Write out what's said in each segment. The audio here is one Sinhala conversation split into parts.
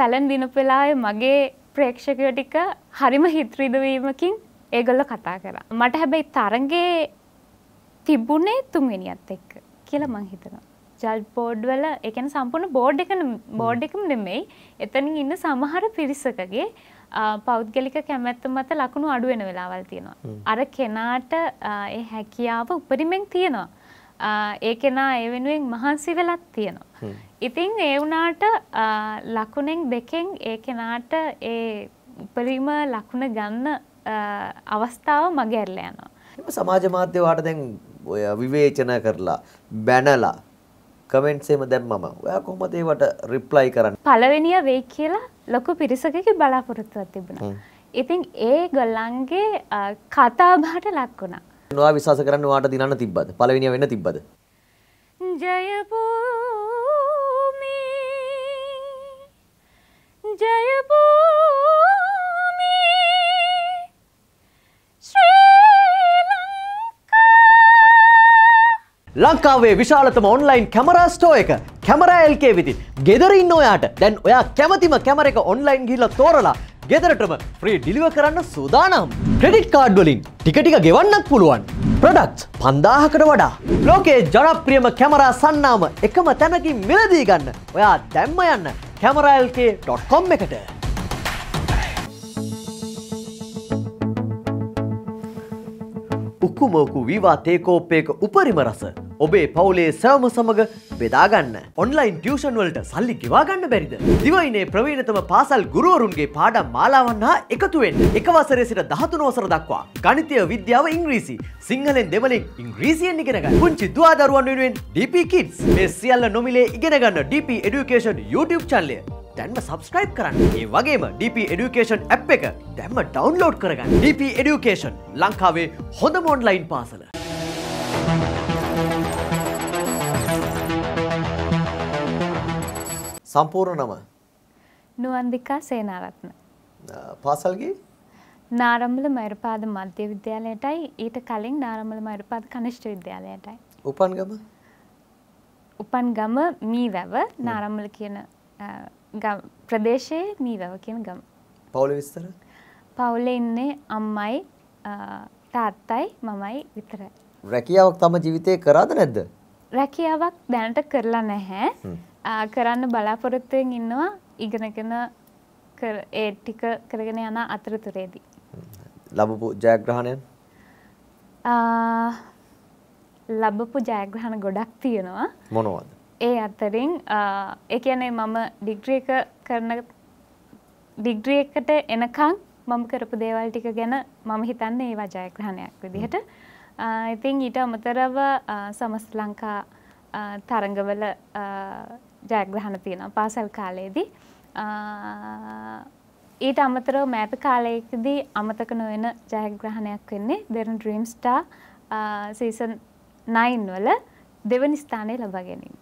සැලන් දිනපෙලාය මගේ ප්‍රේක්ෂකයෝ ටික හරිම හිත්‍රීදවීමකින් ඒගොල්ල කතා කරා. මට හැබැයි තරගේ තිබුණේ තුන්වෙනියත් එක්ක කියලා මං හිතනවා. ජල් බෝඩ් වල එකන සම්පූර්ණ බෝඩ් එක බෝඩ් එකම නෙමෙයි එතනින් ඉන්න සමහර පිරිසකගේ පෞද්ගලික කැමැත්ත මත ලකුණු අඩුවෙන වෙලාවල් තියෙනවා. අර කෙනාට ඒ හැකියාව උපරිමෙන් තියෙනවා. ඒ කෙනා ඒ වෙනුවෙන් මහන්සි වෙලත් තියෙනවා. ඉතින් ඒ වුණාට ලකුණෙන් දෙකෙන් ඒ කෙනාට ඒ උපරිම ලකුණ ගන්න අවස්ථාව මගැරලා යනවා. සමාජ මාධ්‍ය වාට දැන් ඔය විවේචන කරලා බැනලා කමෙන්ට්ස් එහෙම දැම්මම ඔයා කොහොමද ඒවට රිප්ලයි කරන්නේ? පළවෙනිය වෙයි කියලා ලොකු පිරිසකගේ බලාපොරොත්තුවක් තිබුණා. ඉතින් ඒ ගොල්ලන්ගේ කතාබහට ලක් වුණා. නොවා විශ්වාස කරන්න වාට දිනන්න තිබ්බද? පළවෙනිය වෙන්න තිබ්බද? ජය භූමි ජය භූමි ලංකාවේ විශාලතම ඔන්ලයින් කැමරා ස්ටෝ එක කැමරා LK විදිහට. ගෙදරින් ඔයාට දැන් ඔයා කැමතිම කැමර එක ඔන්ලයින් ගිහිල්ලා තෝරලා ගෙදරටම ෆ්‍රී ඩිලිවර් කරන්න සූදානම්. ක්‍රෙඩිට් කාඩ් වලින් ටික ටික ගෙවන්නත් පුළුවන්. ප්‍රොඩක්ට්ස් 5000කට වඩා. ලෝකයේ ජනප්‍රියම කැමරා සන්නාම එකම තැනකින් මිලදී ගන්න. ඔයා දැම්ම යන්න cameraLK.com එකට. උකුමෝකු විවා තේකෝපයක උපරිම රස ඔබේ පවුලේ සෑම සමග බෙදාගන්න ඔන්ලයින් ටියෂන් වලට සල්ලි ගෙවාගන්න බැරිද. දිවයිනේ ප්‍රවීණතම පාසල් ගුරුවරුන්ගේ පාඩම් මාලාවන් හා එකතුවෙන් එක වසරේ සිට දහතුන වසර දක්වා ගණිතය විද්‍යාව ඉංග්‍රීසි සිංහලෙන් දෙමලින් ඉංග්‍රීසියෙන් ඉගෙනගන්න පුංචි දුවා දරුවන් වෙනුවෙන් DP Kids මේ සියල්ල නොමිලේ ඉගෙනගන්න DP Education YouTube channel දැන්ම සබස්ක්‍රයිබ් කරන්න ඒ වගේම DP Education ඇප් එක දැම්ම ඩවන්ලෝඩ් කරගන්න DP Education ලංකාවේ හොඳම ඔන්ලයින් පාසල. සම්පූර්ණ නම? නුවන්දිකා සේනාරත්න. පාසල් ගියේ? නාරම්මල මෛරපාද මධ්‍ය විද්‍යාලයටයි ඊට කලින් නාරම්මල මෛරපාද කනිෂ්ඨ විද්‍යාලයටයි. උපන් ගම? උපන් ගම මීවැව නාරම්මල කියන ප්‍රදේශයේ මීවැව කියන ගම. පවුල විස්තර? පවුලේ ඉන්නේ අම්මයි තාත්තයි මමයි විතරයි. රැකියාවක් තම ජීවිතේ කරාද නැද්ද? රැකියාවක් දැනට කරලා නැහැ. කරන්න බලාපොරොත්තුවෙන් ඉන්නවා ඉගෙනගෙන ඒ ටික කරගෙන යන අතරතුරේදී. ලබපු ජයග්‍රහණයන් ලබපු ජයග්‍රහණ ගොඩක් තියෙනවා මොනවද. ඒ අතරින් එකනේ මම ඩිග්‍රිය කරන ඩිග්‍රිය එකට එනකං මම කරපු දේවල් ටික ගැන මම හිතන්න ඒවා ජයග්‍රහණයක් විදිහට ඉතින් ඊට අමතරව සමස් ලංකා තරඟවල ජයග්‍රහණ තියෙනවා පාසල් කාලයේදී. ඊට අමතරව මෑත කාලයකදී අමතක නොවන ජයග්‍රහණයක් වෙන්නේ දෙරන් ඩ්‍රීම් ස්ටා සීසන් 9 වල දෙවනි ස්ථානය ලබා ගැනීම.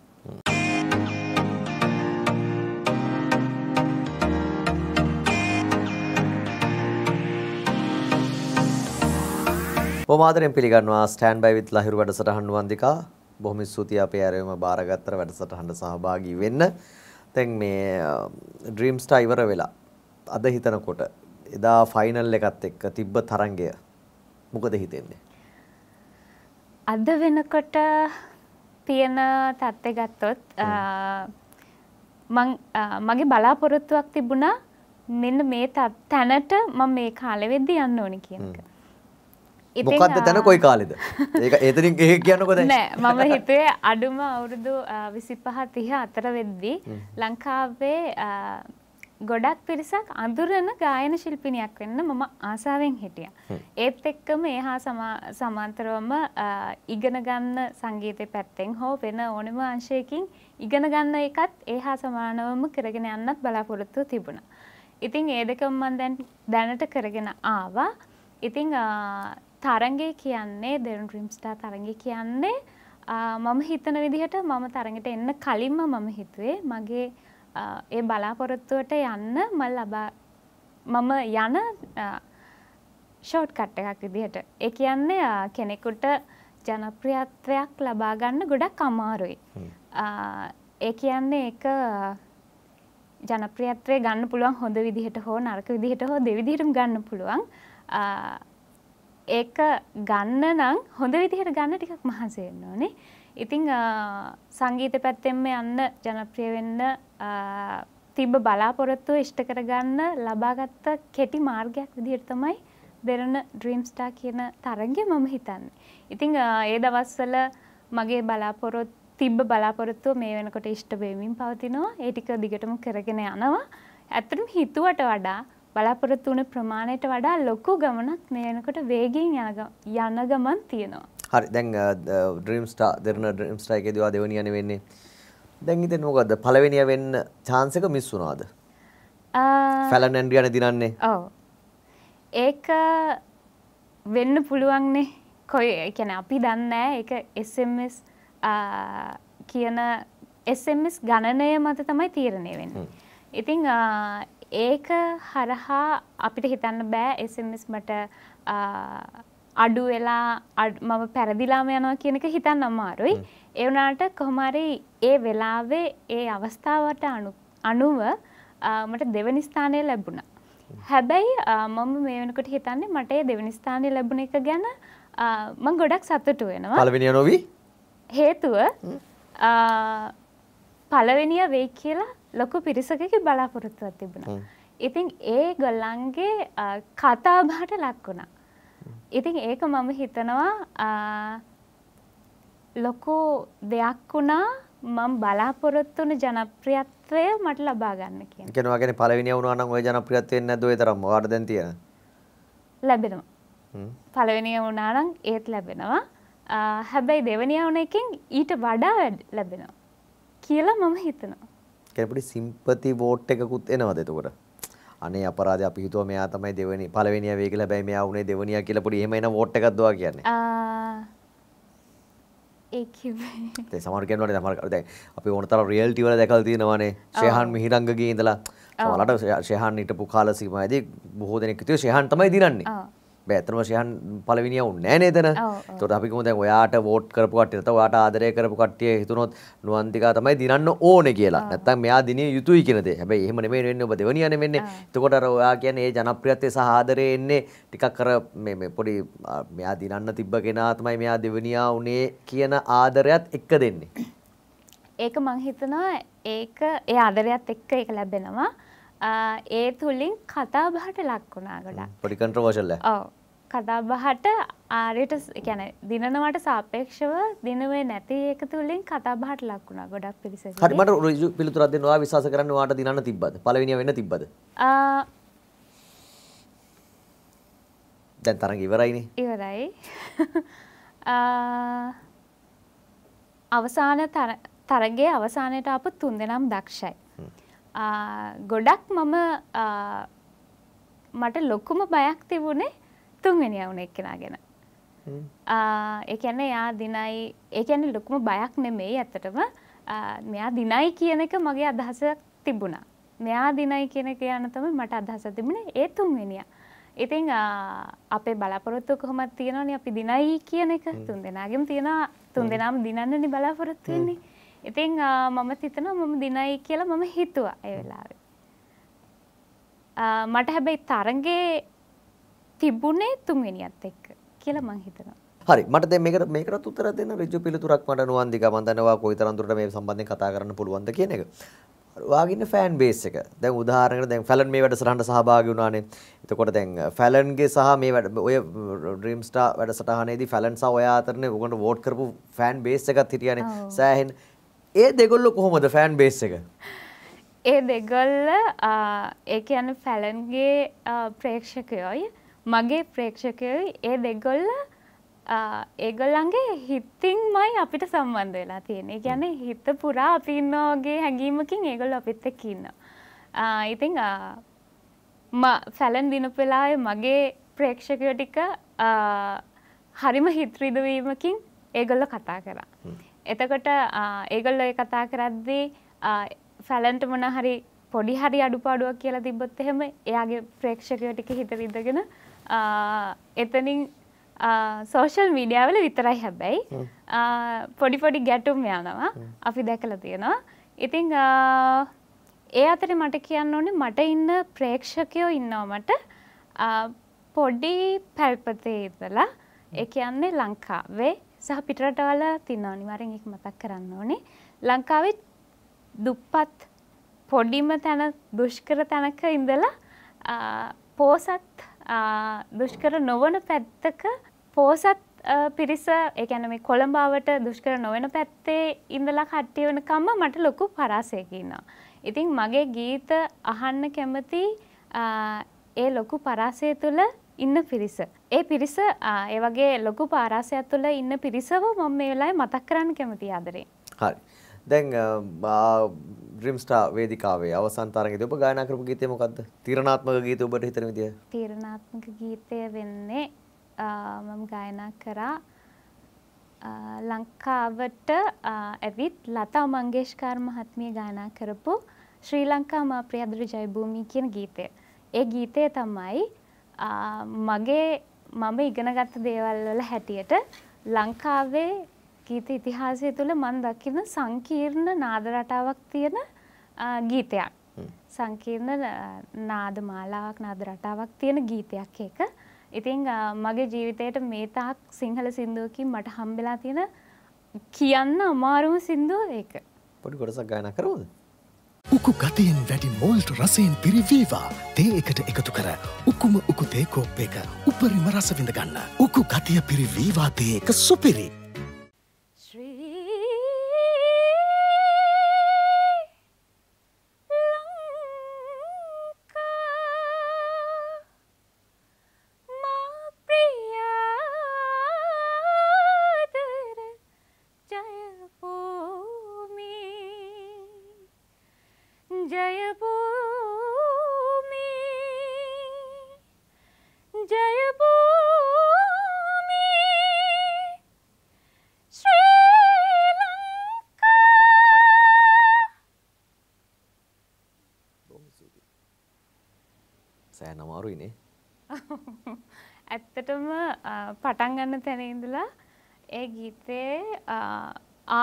බොහොම ආදරෙන් පිළිගන්නවා ස්ටෑන්ඩ් බයි විත් ලහිරු වැඩසටහන් වන්දිකා බොහොම ස්තුතියි අපේ ඇරයුම බාරගත්තට වැඩසටහනට සහභාගී වෙන්න. දැන් මේ ඩ්‍රීම්ස් ටා ඉවර වෙලා අද හිතනකොට එදා ෆයිනල් එකත් එක්ක තිබ්බ තරංගය මොකද හිතෙන්නේ? අද වෙනකොට තියෙන තත්ත්වය ගත්තොත් මං මගේ බලාපොරොත්තුවක් තිබුණා මෙන්න මේ තැනට මම මේ කාලෙ වෙද්දී යන්න ඕනි කියන එක. මොකක්ද තැන කොයි කාලෙද ඒක ඒතරින් ඒ කියන්නකොද නෑ මම හිතුවේ අඩුම අවුරුදු විසිපහ තිහ අතර වෙද්දී ලංකාවේ ගොඩක් පිරිසක් අඳුරන ගායන ශිල්පිනියක් වෙන්න මම ආසාවෙන් හිටිය. ඒත් එක්කම ඒ හා සමාන්තරවම ඉගෙන ගන්න සංගීතය පැත්තෙන් හෝ වෙන ඕනෙම අංශයකින් ඉගෙන ගන්න එකත් ඒ හා සමානවම කරගෙන යන්නත් බලාපොරොත්තුව තිබුණ. ඉතින් ඒ දෙකම මන් දැන් දැනට කරගෙන ආවා. ඉතිං තරගය කියන්නේ දෙරුන් රිම්ස්ටා තරගය කියන්නේ මම හිතන විදිහට මම තරගට එන්න කලින්ම මම හිතුවේ මගේ ඒ බලාපොරොත්තුවට යන්න මල් ලබා මම යන ෂෝට් කට් එකක් විදිහට ඒ කියන්නේ කෙනෙකුට ජනප්‍රියත්වයක් ලබා ගන්න ගොඩක් අමාරුයි. ඒ කියන්නේ ඒක ජනප්‍රියත්වය ගන්න පුළුවන් හොඳ විදිහට හෝ නරක විදිහට හෝ දෙවිදිහටම ගන්න පුළුවන්. ඒක ගන්න නම් හොඳ විදිහට ගන්න ටිකක් මහන්සේන්න ඕනේ. ඉතිං සංගීත පැත්තෙන්ම යන්න ජනප්‍රිය වෙන්න තිබ්බ බලාපොරොත්තුව ඉෂ්ට කරගන්න ලබාගත්ත කෙටි මාර්ගයක් විදිහට තමයි දෙරන ඩ්‍රීම්ස්ටා කියන තරගය මම හිතන්නේ. ඉතිං ඒ දවස්වල මගේ බලාපොරොත් තිබ්බ බලාපොරොත්තුව මේ වෙනකොට ඉෂ්ට බේමින් පවතිනවා ඒ ටික දිගටම කරගෙන යනවා. ඇත්තටම හිතුවට වඩා බලාපොරොත්තු වුණ ප්‍රමාණයට වඩා ලොකු ගමනක් මේ වෙනකොට වේගයෙන් යන ගමන් තියෙනවා. හරි දැන් dream star Derana dream star එකේදී වා දෙවෙනියනේ වෙන්නේ. දැන් ඉතින් මොකද්ද පළවෙනිය වෙන්න chance එක මිස් වුණාද? ෆැලන් ඇන්ඩ්‍රියානේ දිනන්නේ. ඔව්. ඒක වෙන්න පුළුවන්නේ. කොයි කියන්නේ අපි දන්නේ නැහැ ඒක SMS කියන SMS ගණනය මත තමයි තීරණය වෙන්නේ. ඉතින් ඒක හරහා අපිට හිතන්න බෑ එසමස්මට අඩු වෙලා මම පැරදිලාම යනවා කියනක හිතන්න අමාරුයි එවනාට කොහොමරි ඒ වෙලාවේ ඒ අවස්ථාවට අනුව මට දෙවනි ස්ථානය ලැබුණ. හැබැයි මම මේ වෙනකට හිතන්නේ මට දෙවනි ස්ථානය ලැබුණ එක ගැන මං ගොඩක් සතුටු වෙනවා පලවෙනිය නොවී හේතුව පලවෙනිය වෙයි කියලා ලොකු පිරිසකගේ බලාපොරොත්තුවක් තිබුණා. ඉතින් ඒ ගොල්ලන්ගේ කතාබාට ලක් වුණා. ඉතින් ඒක මම හිතනවා ලොකු දෙයක් වුණා මම බලාපොරොත්තු වුණු ජනප්‍රියත්වය මට ලබා ගන්න කියන. කියනවා කියන්නේ පළවෙනි වුණා නම් ওই ජනප්‍රියත්වය වෙන්නේ නැද්ද ওই තරම්? ඔයාට දැන් තියෙන? ලැබෙනවා. හ්ම්. පළවෙනි වුණා නම් ඒත් ලැබෙනවා. හැබැයි දෙවෙනි වුණ එකෙන් ඊට වඩා ලැබෙනවා කියලා මම හිතනවා. කියන්නේ පොඩි සිම්පති වෝට් එකකුත් එනවද එතකොට? අනේ අපරාධය අපි හිතුවා මෙයා තමයි දෙවෙනි පළවෙනියා වෙයි කියලා හැබැයි මෙයා වුණේ දෙවෙනියා කියලා පොඩි එහෙම එන වෝට් එකක් දුවා කියන්නේ. ආ ඒ කිව්වේ. දැන් සමහර කෙනෙක්ට සමහර දැන් අපි ඕන තරම් රියැලිටි වල දැකලා තියෙනවානේ. ශේහාන් මිහිරංගගේ ඉඳලා සමහරවිට ශේහාන් හිටපු කාල සීමාවේදී බොහෝ දෙනෙක් හිතුවේ ශේහාන් තමයි දිනන්නේ. ආ ඇතම ශයන් පලවිනිිය උන්නෑ නේතන තොට අපිකම දැ ඔයාට වෝට් කරපු කටයත වාට ආදරය කරපු කට්ටිය හිතුනොත් නුවන්තිකා තමයි දිනන්න ඕන කියලා නැත්තම් මෙයා දින යුතුයි කියනද හැබයි එහම මේ වෙන්න ඔබ දෙවනියන වෙන්නේ තකොට රෝයා කියන ඒ ජනප්‍රියත්තය සහදරය එන්නේ ටිකක් කර පොඩි මෙයා දිනන්න තිබ්බ කෙනා තමයි මෙයා දෙවනියා උනේ කියන ආදරයත් එක්ක දෙන්නේ. ඒක මංහිතනවා ඒක ඒ ආදරයක්ත් එක්ක එක ලැබෙනවා. ඒ තුළින් කතාබහට ලක් වුණා ගොඩක් පොඩි කන්ට්‍රවර්ෂල් ඔව් කතාබහට ආරයට ගැන දිනනවට සාපේක්ෂව දිනුවේ නැති ඒක තුළින් කතාබහට ලක්ුණ ගොඩක් පිරිස හරිමට රජු පිළිතුරක් දෙනවා විශවාස කරන්න වාට දිනන්න තිබ්බද පලවිනිය වෙන තිබ්බද දැන් තරඟ ඉවරයිනේ ඉවරයි අවසාන තරගේ අවසානයට අප තුන් දෙනම් දක්ෂයි ගොඩක් මම මට ලොකුම බයක් තිබුණේ තුන්වෙනි වුණ එක්කෙනා ගැන ඒකැන එයා දිනයි ඒකැන ලොකුම බයක් නෙමෙයි ඇත්තටම මෙයා දිනයි කියන එක මගේ අදහසක් තිබුණා මෙයා දිනයි කියන එක යන තම මට අදහස තිබුණ ඒ තුන්වෙනිය ඉතිං අපේ බලාපොරොත්තු කොහොමත් තියෙනවන අපි දිනයි කියන එක තුන් දෙනාගෙම තියෙන තුන් දෙනම් දිනන්නනි බලාපොරොත්තු වෙන්නේ ඉතිං මම හිතන මම දිනයි කියලා මම හිතුවා ඒ වෙලාවේ මට හැබැයි තරගේ තිබුණේ තුන්වෙනියත් එක්ක කියලා මං හිතනවා. හරි මට දැන් මේකට මේකටත් උත්තර දෙන්න ඍජු පිළිතුරක් මට නුවන් දිග මන් දන්නවා කොයිතරම් දුරට මේ සම්බන්ධයෙන් කතා කරන්න පුළුවන්ද කියන එක. ඔයාගේ ෆෑන් බේස් එක. දැන් උදාහරණයකට දැන් ෆැලන් මේ වැඩසටහනට සහභාගී වුණානේ. එතකොට දැන් ෆැලන්ගේ uh, සහ මේ වැඩ ඔය ඩ්‍රීම් uh, ස්ටාර් වැඩසටහනේදී ෆැලන් සහ ඔයා අතරනේ ඔයගොල්ලෝ වෝට් කරපු ෆෑන් බේස් එකක් හිටියානේ. සෑහෙන. ඒ දෙගොල්ලෝ කොහොමද ෆෑන් බේස් එක? ඒ දෙගොල්ල uh, ඒ කියන්නේ ෆැලන්ගේ ප්‍රේක්ෂකයෝයි මගේ ප්‍රේක්ෂකයයි ඒ දෙගොල්ල ඒගොල්ලන්ගේ හිත්තිං මයි අපිට සම්බන්ධ වෙලා තියෙන ගැන හිත පුරා අපින්නෝගේ හැඟීමකින් ඒගොල් අපිත්ත කින්න. ඉතිං සැලන් දිනපෙලාය මගේ ප්‍රේක්ෂකයෝ ටික හරිම හිත්‍රීදවීමකින් ඒගොල්ල කතා කරා. එතකොට ඒගොල්ල කතා කරද්දී සැලන්ට මොන හරි පොඩි හරි අඩුපාඩුවක් කියලා තිබොත් එහෙම එයාගේ ප්‍රේක්ෂකයෝ ටික හිතරිදගෙන එතනින් සෝෂල් මීඩියාවල විතරයි හැබැයි පොඩිපොඩි ගැටුම් යනවා අපි දැකල තියෙනවා. ඉතිං ඒ අතර මට කියන්න ඕනේ මට ඉන්න ප්‍රේක්ෂකයෝ ඉන්නවමට පොඩි පැල්පතේ ඉදලා ඒ කියන්නේ ලංකාවේ සහ පිටරටවල තින්න අනිවාරෙන් එක මතක් කරන්න ඕනේ ලංකාවේ දුප්පත් පොඩිම තැන දුෂ්කර තැනක ඉඳලා පෝසත් දුෂ්කර නොවන පැත්තක පෝසත් පිරිස ඒැනම කොළඹාවට දුෂ්කර නොවෙන පැත්තේ ඉඳලා කට්ටිය වනකම්ම මට ලොකු පරාසයකින්නවා. ඉතිං මගේ ගීත අහන්න කැමති ඒ ලොකු පරාසය තුළ ඉන්න පිරිස. ඒ පිරිස ඒ වගේ ලොකු පාරාසයක් තුළ ඉන්න පිරිසව මොම මේ වෙලායි මතක් කරන්න කැමති ආදරේ. හරි. දැන් ඩ්‍රීම්ස්ටා වේදිකාවේ අවසන් තරගෙදී ඔබ ගායනා කරපු ගීතය මොකද්ද? තීරණාත්මක ගීතය ඔබට හිතෙන විදිය. තීරණාත්මක ගීතය වෙන්නේ මම ගායනා කරා ලංකාවට ඇවිත් ලතා මංගේෂ්කාර මහත්මිය ගායනා කරපු ශ්‍රී ලංකා මා ප්‍රියදුරු ජයභූමී කියන ගීතය. ඒ ගීතය තමයි මගේ මම ඉගෙනගත්ත දේවල් වල හැටියට ලංකාවේ ගීත ඉතිහාසය තුළ මන් දකින සංකීර්ණ නාද රටාවක් තියෙන ගීතයක්. සංකීර්ණ නාද මාලාවක් නාද රටාවක් තියෙන ගීතයක් ඒක. ඉතිං මගේ ජීවිතයට මේ තාක් සිංහල සින්දුවකින් මට හම්බෙලා තියෙන කියන්න අමාරුම සින්දුව ඒක. පොඩි කොටසක් ගාන කරවද. උකු ගතියෙන් වැඩි මෝල්ට් රසයෙන් පිරිවීවා තේ එකට එකතු කර උකුම උකු තේ කෝප්ප එක උපරිම රස විඳ ගන්න. උකු ගතිය පිරිවීවා තේ එක සුපිරි.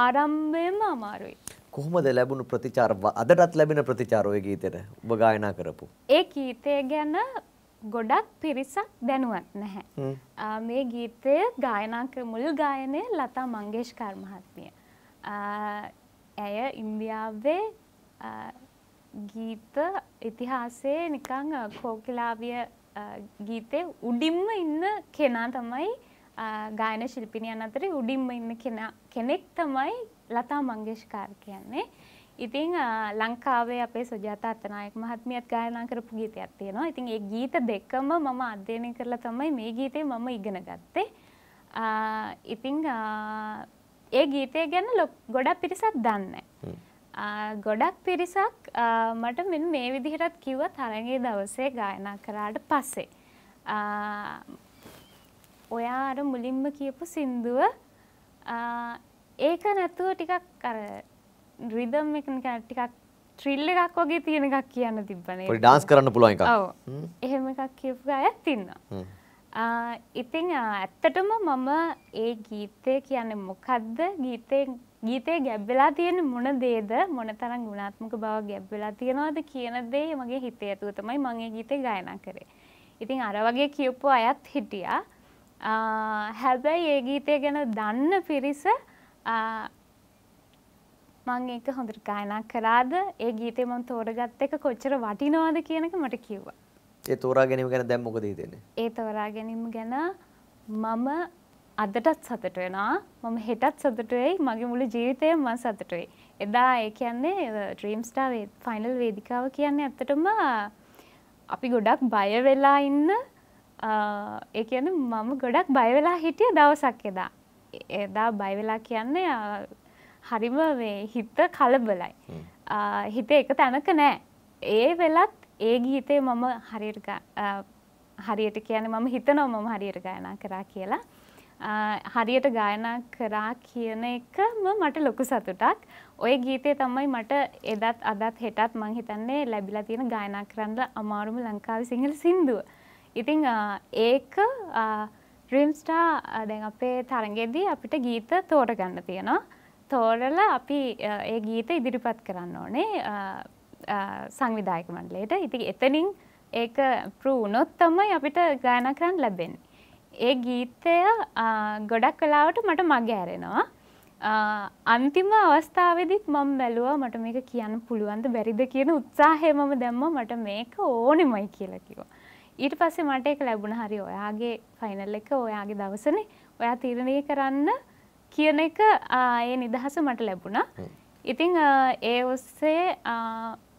ආරම්භයම අමාරුයි. කොහොමද ලැබුණු ප්‍රතිචාර අදටත් ලැබෙන ප්‍රතිචාර ඔය ගීතෙට ඔබ ගායනා කරපු. ඒ ගීතය ගැන ගොඩක් පිරිසක් දැනුවත් නැහැ. මේ ගීතය ගායනා මුල් ගායනය ලතා මංගේෂ්කර් මහත්මිය. ඇය ඉන්දියාවේ ගීත ඉතිහාසයේ නිකං කෝකිලාවිය ගීතේ උඩින්ම ඉන්න කෙනා තමයි ගායන ශිල්පිනියන් අතර උඩින්ම ඉන්න කෙනෙක් තමයි ලතා මංගේෂ්කාර් කියන්නේ. ඉතිං ලංකාවේ අපේ සුජාතා අත්තනායක මහත්මියත් ගායනා කරපු ගීතයක් තියෙනවා. ඉතින් ඒ ගීත දෙකම මම අධ්‍යයනය කරලා තමයි මේ ගීතේ මම ඉගෙන ගත්තේ. ඉතිං ඒ ගීතය ගැන ගොඩක් පිරිසක් දන්නේ. ගොඩක් පිරිසක් මට මෙන්න මේ විදිහටත් කිව්වා තරඟේ දවසේ ගායනා කරාට පස්සේ. ඔයා අර මුලින්ම කියපු සින්දුව ඒක නැතුව ටිකක් අර රිදම් එක ටිකක් ත්‍රිල්ල එකක් වගේ තියෙන එකක් කියන්න තිබ්බනේ. පොඩි ඩාන්ස් කරන්න පුළුවන් එකක්. ඔව්. එහෙම එකක් කියපු අයත් ඉන්නවා. ඉතින් ඇත්තටම මම ඒ ගීතය කියන්නේ මොකද්ද? ගීතේ ගීතේ ගැබ් වෙලා තියෙන මොන දේද? මොන තරම් ගුණාත්මක බව ගැබ් වෙලා තියනවද කියන දේ මගේ හිතේ ඇතුව තමයි මම ඒ ගීතේ ගායනා කරේ. ඉතින් අර වගේ කියපු අයත් හිටියා. හැබැයි ඒ ගීතය ගැන දන්න පිරිස මං ඒක හොඳට ගායනා කරාද ඒ ගීතේ මම තෝරගත්ත එක කොච්චර වටිනවද කියන එක මට කිව්වා. ඒ තෝරා ගැනීම ගැන දැන් මොකද හිතෙන්නේ? ඒ තෝරා ගැනීම ගැන මම අදටත් සතුට වෙනවා. මම හෙටත් සතුට වෙයි. මගේ මුළු ජීවිතේම මම සතුට වෙයි. එදා ඒ කියන්නේ ඩ්‍රීම් ස්ටාර් ෆයිනල් වේදිකාව කියන්නේ ඇත්තටම අපි ගොඩක් බය වෙලා ඉන්න ඒන මම ගොඩක් බයවෙලා හිටිය දවසක් එදා. එදා බයිවෙලා කියන්නේ හරිම හිත කලබලයි. හිත එක තැනක නෑ. ඒ වෙලත් ඒ ගීතේ මම හරිර්ග හරියට කියන මම හිතනව මම හරියට ගායනා කරා කියලා. හරියට ගායනා කරා කියන එකම මට ලොකු සතුටක්. ඔය ගීතය තමයි මට එදත් අදත් හෙටත් මං හිතන්නේ ලැබිලා තියෙන ගායනා කරන්න අමාරුම ලංකාවේ සිංහල සින්දුව. ඉතිං ඒක ්‍රීම්ස්ටා දැන් අපේ තරගෙදී අපිට ගීත තෝරගන්න තියෙනවා. තෝරල අපි ඒ ගීත ඉදිරිපත් කරන්න ඕනේ සංවිධායක මණ්ඩලයට ඉති එතනින් ඒක පරුණොත් තමයි අපිට ගායන කරන්න ලැබෙන්. ඒ ගීතය ගොඩක් කලාවට මට මග ඇරෙනවා. අන්තිම අවස්ථාවදිත් මම බැලුව මට මේක කියන්න පුළුවන්ද බැරිද කියන උත්සාහය මම දැම්ම මට මේක ඕනෙමයි කියලකිවා. ඊට පස්සේ මට ඒක ලැබුණ හරි ඔයාගේ ෆයිනල් එක ඔයාගේ දවසනේ ඔයා තීරණය කරන්න කියන එක ඒ නිදහස මට ලැබුණා. ඉතිං ඒ ඔස්සේ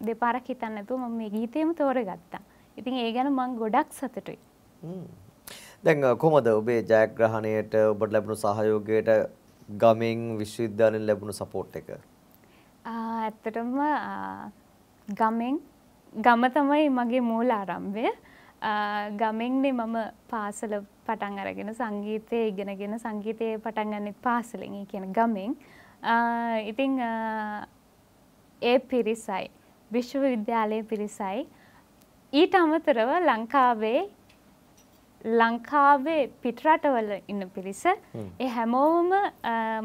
දෙපාරක් හිතන්නතු මම මේ ගීතයම තෝර ගත්තා. ඉතින් ඒ ගැන මං ගොඩක් සතුටුයි. දැන් කොමද ඔබේ ජයග්‍රහණයට ඔබට ලැබුණු සහයෝගයට ගමෙන් විශ්වවිද්‍යාලෙන් ලැබුණු සපෝට් එක? ඇත්තටම ගමෙන් ගම තමයි මගේ මූල ආරම්භය. ගමෙන්නේ මම පාසල පටන් අරගෙන සංගීතය ඉගෙනගෙන සංගීතය පටන් ගන්නෙත් පාසලෙන් කියන ගමෙන් ඉතිං ඒ පිරිසයි විශ්ව විද්‍යාලය පිරිසයි ඊට අමතරව ලංකාවේ ලංකාවේ පිටරටවල ඉන්න පිරිස ඒ හැමෝම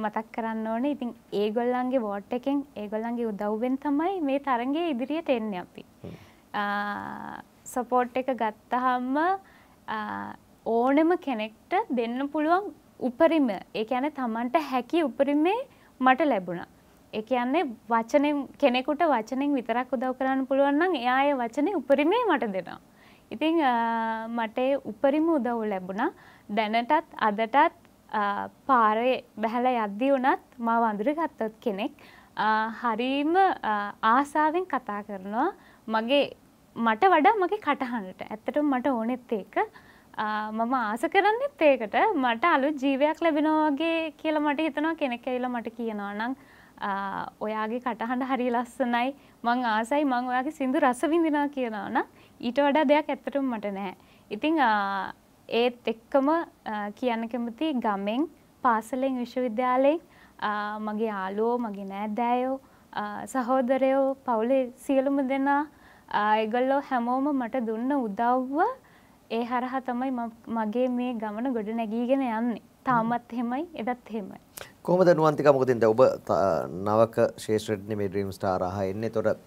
මතක් කරන්න ඕන ඉතින් ඒගොල්ලන්ගේ වෝට් එකෙන් ඒගොල්ලන්ගේ උදව්වෙන් තමයි මේ තරගේ ඉදිරියට එන්න අපි සපෝට් එක ගත්තහම්ම ඕනෙම කෙනෙක්ට දෙන්න පුළුවන් උපරිම ඒ ඇන තමන්ට හැකි උපරිමේ මට ලැබුණා. එක යන්නේ වචන කෙනෙකුට වචනෙන් විතරක් උදව් කරන්න පුළුවන්නම් එයාය වචනය උපරිමේ මට දෙනවා. ඉතිං මට උපරිම උදව් ලැබුණා දැනටත් අදටත් පාරය බැහැල යද්දි වනත් මව අඳුරගත්තත් කෙනෙක් හරීම ආසාවෙන් කතා කරනවා මගේ මට වඩා මගේ කටහනට ඇත්තටම මට ඕනෙත් ඒක මම ආස කරන්නෙත් ඒකට මට අලු ජීවයක් ලැබෙනවාගේ කියලා මට හිතනවා කෙනෙක් ඇවිලා මට කියනවා නම් ඔයාගේ කටහඬ හරි ලස්සනයි මං ආසයි මං ඔයාගේ සින්දු රස විඳිනා කියනවා නම් ඊට වඩා දෙයක් ඇත්තටම මට නැහැ. ඉතින් ඒත් එක්කම කියන්න කැමති ගමෙන් පාසලෙන් විශ්වවිද්‍යාලයෙන් මගේ යාළුවෝ මගේ නෑදෑයෝ සහෝදරයෝ පවුලේ සියලුම දෙනා ඒගොල්ලෝ හැමෝම මට දුන්න උදව්ව ඒ හරහා තමයි මගේ මේ ගමන ගොඩ නැගීගෙන යන්නේ. තාමත් එහෙමයි එදත් එහෙමයි. කොහොමද නුවන්තික මොකද දැන් ඔබ නවක ශේෂ්ත්‍රඥ මේ ඩ්‍රීම් ස්ටාර් අහා එන්නේ. එතකොට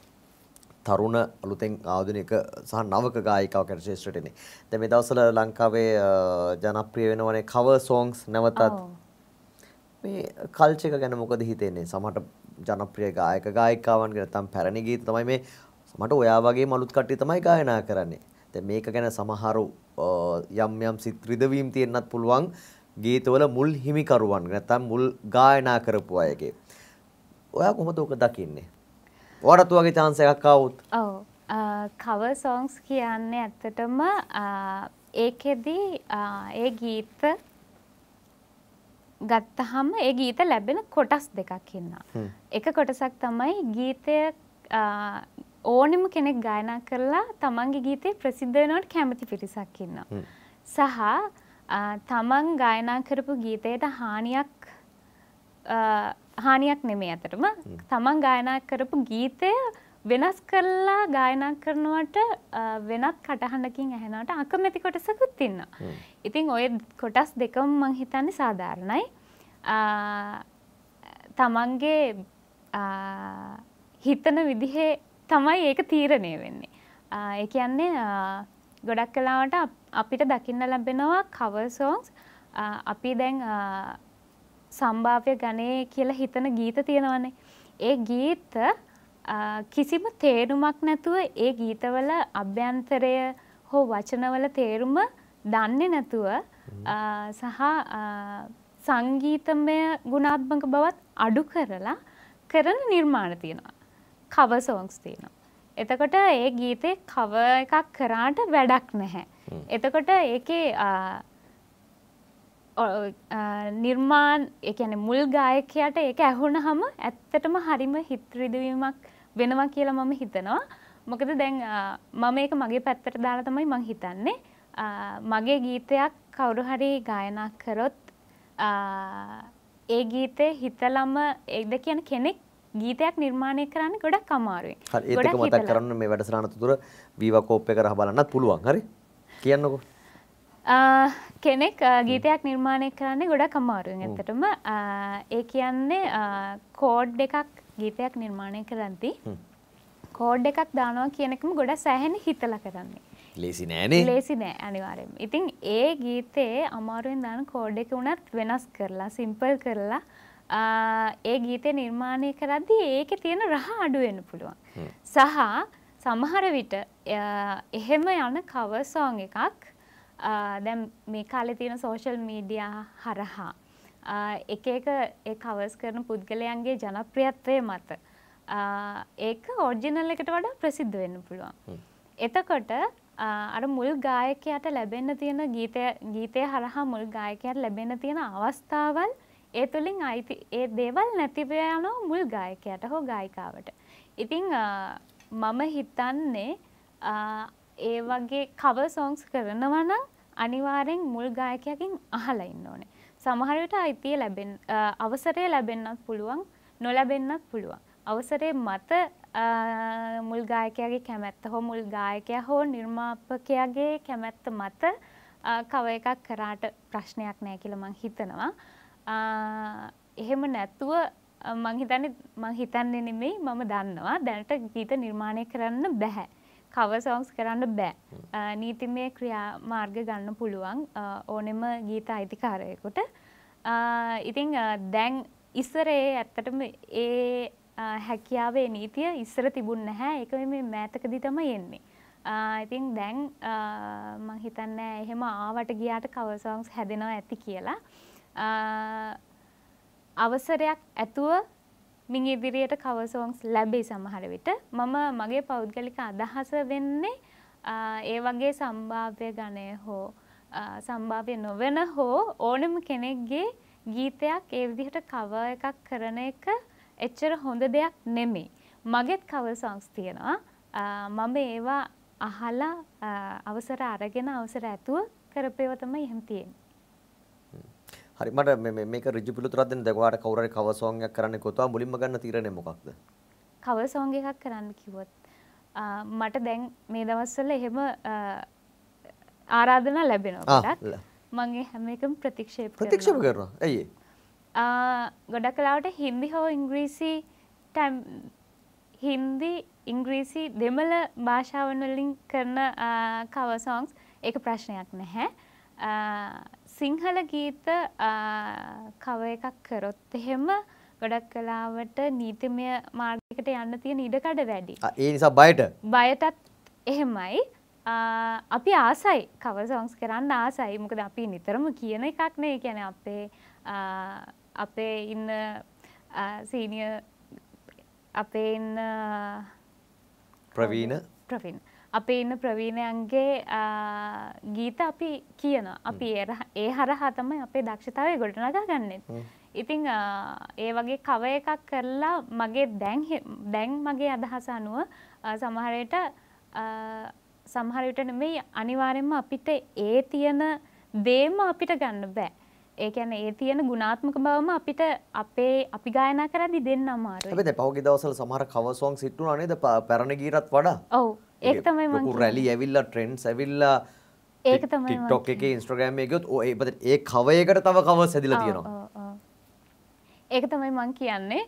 තරුණ අලුතෙන් ආධුනික සහ නවක ගායිකාවකට ශේෂ්ත්‍රට එන්නේ. දැන් මේ දවස්වල ලංකාවේ ජනප්‍රිය වෙනවනේ cover songs නැවතත් මේ කල්චර් එක ගැන මොකද හිතෙන්නේ? සමහර ජනප්‍රිය ගායක ගායිකාවන් ගැන තම පැරණි ගීත තමයි මේ මට ඔයා වගේ මලුත් කට්ටිය තමයි ගායනා කරන්නේ. දැන් මේක ගැන සමහර යම් යම් සිත් රිදවීම් තියෙන්නත් පුළුවන් ගීතවල මුල් හිමිකරුවන් නැත්නම් මුල් ගායනා කරපු අයගේ. ඔයා කොහොමද ඕක දකින්නේ? ඔයාට වගේ chance එකක් ආවොත්. ඔව්. cover songs කියන්නේ ඇත්තටම ඒකෙදි ඒ ගීත ගත්තහම ඒ ගීත ලැබෙන කොටස් දෙකක් ඉන්නවා. එක කොටසක් තමයි ගීතය ඕනෙම කෙනෙක් ගායනා කරලා තමන්ගේ ගීතේ ප්‍රසිද්ධ වෙනවට කැමති පිරිසක් ඉන්නවා. සහ තමන් ගායනා කරපු ගීතයට හානියක් හානියක් නෙමේ ඇතටම තමන් ගායනා කරපු ගීතය වෙනස් කරලා ගායනා කරනවට වෙනත් කටහඬකින් ඇහෙනට අකමැති කොටසකුත් ඉන්න. ඉතින් ඔය කොටස් දෙකම මං හිතන්නේ සාධාරණයි. තමන්ගේ හිතන විදිහේ තමයි ඒක තීරණය වෙන්නේ. ඒ කියන්නේ ගොඩක් කලාවට අපිට දකින්න ලැබෙනවා cover songs අපි දැන් සම්භාව්‍ය ගණේ කියලා හිතන ගීත තියෙනවනේ. ඒ ගීත කිසිම තේරුමක් නැතුව ඒ ගීතවල අභ්‍යන්තරය හෝ වචනවල තේරුම දන්නේ නැතුව සහ සංගීතමය ගුණාත්මක බවත් අඩු කරලා කරන නිර්මාණ තියෙනවා. කව සෝංස් තියෙනවා. එතකොට ඒ ගීතේ කව එකක් කරාට වැඩක් නැහැ. එතකොට ඒකේ නිර්මාණ එකන මුල් ගායකයට ඒක ඇහුණහම ඇත්තටම හරිම හිත්‍රිදවීමක් වෙනවා කියලා මම හිතනවා. මොකද දැන් මම ඒක මගේ පැත්තට දාලා තමයි මං හිතන්නේ. මගේ ගීතයක් කවුරු හරි ගායනා කරොත් ඒ ගීතය හිතලම ඒද කියන කෙනෙක් ගීතයක් නිර්මාණය කරන්න ගොඩක් අමාරුවෙන්. හරි ඒක මතක් කරන්න මේ වැඩසටහන තුර වීවා කෝප් එක කරහ බලන්නත් පුළුවන්. හරි. කියන්නකෝ. කෙනෙක් ගීතයක් නිර්මාණය කරන්නේ ගොඩක් අමාරුවෙන් ඇත්තටම ඒ කියන්නේ කෝඩ් එකක් ගීතයක් නිර්මාණය කරද්දී කෝඩ් එකක් දානවා කියන එකම ගොඩක් සෑහෙන හිතලා කරන්නේ. ලේසි නෑනේ ලේසි නෑ අනිවාර්යෙන් ඉතින් ඒ ගීතේ අමාරුවෙන් දාන කෝඩ් එක උනත් වෙනස් කරලා සිම්පල් කරලා ඒ ගීතය නිර්මාණය කරද්දී ඒකේ තියෙන රහ අඩු වෙන්න පුළුවන්. සහ සමහර විට එහෙම යන cover song එකක් දැන් මේ කාලේ තියෙන social media හරහා එක එක ඒ covers කරන පුද්ගලයන්ගේ ජනප්‍රියත්වය මත ඒක ඔරිජිනල් එකට වඩා ප්‍රසිද්ධ වෙන්න පුළුවන්. එතකොට අර මුල් ගායකයාට ලැබෙන්න තියෙන ගීතය ගීතය හරහා මුල් ගායකයාට ලැබෙන්න තියෙන අවස්ථාවල් ඒ තුළින් අයිති ඒ දේවල් නැතිවයනෝ මුල් ගායකයට හෝ ගායිකාවට. ඉතිං මම හිතන්නේ ඒ වගේ කව සෝංස් කරනවනම් අනිවාරෙන් මුල් ගායකයකින් අහලඉන්න ඕනේ. සමහරවිට අයිතිය ලැබෙන් අවසරය ලැබෙන්න්නත් පුළුවන් නොලැබෙන්න්නත් පුළුවන්. අවසරේ මත මුල් ගායකයාගේ කැමැත්ත හෝ මුල් ගායකය හෝ නිර්මාපකයාගේ කැමැත්ත මත කව එකක් කරාට ප්‍රශ්නයක් නෑ කියල මං හිතනවා. එහෙම නැතුව මං හිතන්නේ මං හිතන්නේ නෙමෙයි මම දන්නවා දැනට ගීත නිර්මාණය කරන්න බෑ. කවර් සොංග්ස් කරන්න බෑ. නීතිමය ක්‍රියා මාර්ග ගන්න පුළුවන් ඕනෙම ගීත අයිතිකාරයෙකුට. ඉතින් දැන් ඉස්සර ඒ ඇත්තටම ඒ හැකියාවේ නීතිය ඉස්සර තිබුණ නැහැ. ඒක මේ මෑතකදී තමයි එන්නේ. ඉතින් දැන් මං හිතන්නේ එහෙම ආවට ගියාට කවර් සොංග්ස් හැදෙනවා ඇති කියලා. අවසරයක් ඇතුව මින් ඉදිරියට කව සෝන්ස් ලැබේ සමහර විට මම මගේ පෞද්ගලික අදහස වෙන්නේ ඒ වගේ සම්භාව්‍ය ගණය හෝ සම්භාව්‍ය නොවන හෝ ඕනම කෙනෙක්ගේ ගීතයක් ඒ විදිහට කව එකක් කරන එක එච්චර හොඳ දෙයක් නෙමෙයි. මගෙත් කව සොංස් තියෙනවා. මම ඒවා අහලා අවසර අරගෙන අවසර ඇතුව කරපේව තමයි එහෙම තියෙන්නේ. හරි මට මේ මේක ඍජු පිළිතුරක් දෙන්න දෙකවාට කවුරු හරි cover song එකක් කරන්න කිව්වොත් මුලින්ම ගන්න තීරණය මොකක්ද? cover song එකක් කරන්න කිව්වොත් මට දැන් මේ දවස්වල එහෙම ආරාධනා ලැබෙනවා ගොඩක්. මම හැම එකම ප්‍රතික්ෂේප කරනවා. ප්‍රතික්ෂේප කරනවා. ඇයි ඒ? ගොඩක් කලාවට හින්දි හෝ ඉංග්‍රීසි හින්දි ඉංග්‍රීසි දෙමළ භාෂාවන් වලින් කරන cover songs ඒක ප්‍රශ්නයක් නැහැ. සිංහල ගීත කව එකක් කරොත් එහෙම ගොඩක් කලාවට නීතිමය මාර්ගිකට යන්න තියෙන ඉඩකඩ වැඩි. ඒ නිසා බයට බයටත් එහෙමයි අපි ආසයි කව සොංස් කරන්න ආසයි මොකද අපි නිතරම කියන එකක් නේ කියන අපේ අපේ ඉන්න සීනිය අපේ ඉන්න ප්‍රවීණ ප්‍රවීණ අපේ ඉන්න ප්‍රවීණයන්ගේ ගීත අපි කියන අපි ඒ හරහා තමයි අපේ දක්ෂතාවය ගොඩනගා ගන්නෙත්. ඉතිං ඒ වගේ කව එකක් කරලා මගේ දැන් මගේ අදහස අනුව සමහරයට සමහරවිට නෙමෙයි අනිවාර්යෙන්ම අපිට ඒ තියෙන දේම අපිට ගන්න බෑ. ඒ කියන්නේ ඒ තියෙන ගුණාත්මක බවම අපිට අපේ අපි ගායනා කරද්දි දෙන්න අමාරුයි. හැබැයි දැන් පහුගිය දවස්වල සමහර cover songs හිටුණා නේද? පැරණි ගීතත් වඩා. ඔව්. ඒක තමයි මම ලොකු රැලි ඇවිල්ලා ට්‍රෙන්ඩ්ස් ඇවිල්ලා ඒක තමයි TikTok එකේ Instagram එකේ ගියොත් ඔය ඒ කවයකට තව කවස් හැදිලා තියෙනවා. ඒක තමයි මම කියන්නේ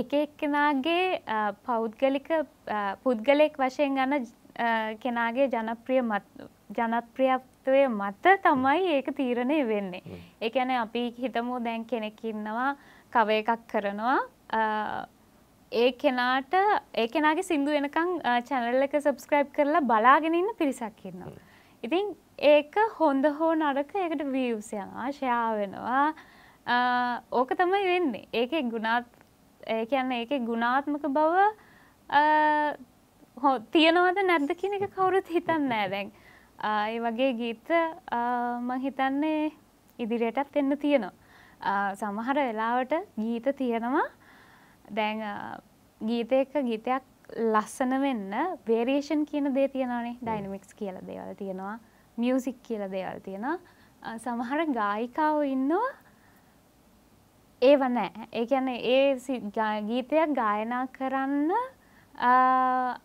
එක එක්කෙනාගේ පෞද්ගලික පුද්ගලෙක් වශයෙන් ගන්න කෙනාගේ ජනප්‍රිය ජනප්‍රියත්වය මත තමයි ඒක තීරණය වෙන්නේ. ඒ කියන්නේ අපි හිතමු දැන් කෙනෙක් ඉන්නවා කව එකක් කරනවා ඒ කෙනාට ඒ කෙනගේ සිින්දු වෙනකං චැනල් එක සබස්ක්‍රයිබ් කරලා බලාගෙනන්න පිරිසක් ඉන්නවා. ඉතින් ඒක හොඳ හෝ නරක ඒකට වීවසයවා ශයා වෙනවා ඕක තමයි වෙන්නේ ඒක ගුණාත් ඒ කියන්න ඒක ගුණාත්මක බව හෝ තියනවද නැද්ද කියන එක කවුරුත් හිතන්න නෑ දැන් ඒ වගේ ගීත මං හිතන්නේ ඉදිරියටත් එන්න තියෙනවා සමහර වෙලාවට ගීත තියෙනවා දැන් ගීතයක ගීතයක් ලස්සන වෙන්න වේරේෂන් කියන දේ තියෙනනේ ඩයිනමික්ස් කියල දේවල් තියෙනවා මියසික් කියල දේවල් තියෙන සමහර ගායිකාව ඉන්නවා ඒව නෑ ඒකැන ඒ ගීතයක් ගායනා කරන්න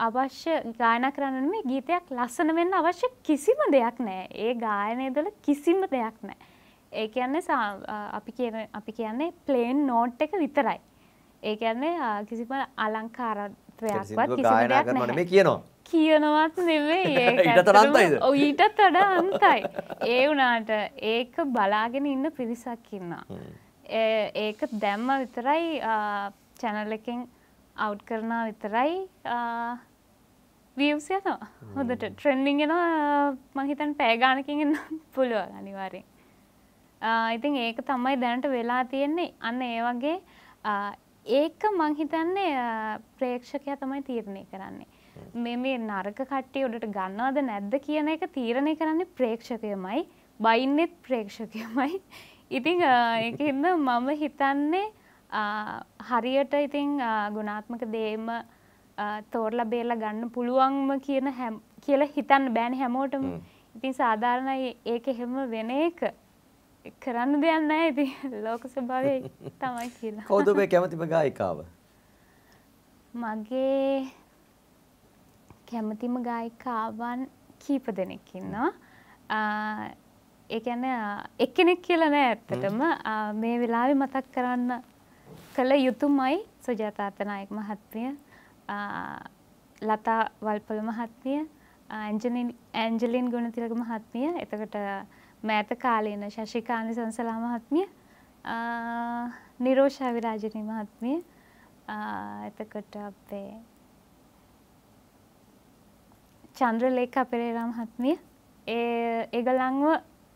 අවශ්‍ය ගායන කරන්න මේ ගීතයක් ලස්සන වෙන්න අවශ්‍ය කිසිම දෙයක් නෑ ඒ ගායනය දළ කිසිම දෙයක් නෑ ඒ කියන්නේ අපි අපි කියන්නේ ප්ලේන් නෝට් එක විතරයි ඒකන්නේ කිසිම අලංකාරත්වයක්වත් කිසිමටක්න මේ කියනවා. කියනවත් නෙවේ ඒ ඊටත් අඩ අන්තයි. ඒ වනාට ඒක බලාගෙන ඉන්න පිරිසක් ඉන්නා. ඒක දැම්ම විතරයි චැනල් එකෙන් අවු් කරනා විතරයි වියවස් යනවා හොදට ට්‍රෙන්ඩිං එෙන මහිතන් පෑගානකින්න්න පුළුව අනිවාරෙන්. ඉතින් ඒක තමයි දැනට වෙලා තියෙන්නේ අන්න ඒ වගේ ඒක මං හිතන්නේ ප්‍රේක්ෂකයා තමයි තීරණය කරන්නේ. මේ මේ නරක කට්ටිය උඩට ගන්නවද නැද්ද කියන එක තීරණය කරන්නේ ප්‍රේක්ෂකයමයි බයින්නෙත් ප්‍රේක්ෂකයමයි. ඉතිං එකන්න මම හිතන්නේ හරියට ඉතිං ගුණාත්මක දේම තෝරල බේල ගන්න පුළුවන්ම කියන කියලා හිතන්න බෑන හැමෝටම ඉතින් සාධාරණයි ඒක එහෙම වෙන එක කරන්න දෙයන්න ඇති ලෝක ස්වභාවය තමයි කියලා කෝදබේ කැමතිම ගායිකාව මගේ කැමතිම ගායිකාවන් කීප දෙනෙක් ඉන්නවා ඒකැන එක්කෙනෙක් කියලා නෑ ඇත්තටම මේ වෙලාවෙ මතක් කරන්න කළ යුතුමයි සුජාතාර්ථනායක මහත්මිය ලතා වල්පොල මහත්මිය ඇන්ජලින් ගුණතිලක මහත්මිය එතකට මෑත කාලීන ශශිකානි සංසලා මහත්මිය නිරෝෂා විරාජනී මහත්මිය එතකොට අපේ චන්ද්‍රලේඛා පෙරේරා මහත්මිය ඒ ඒගොල්ලන්ව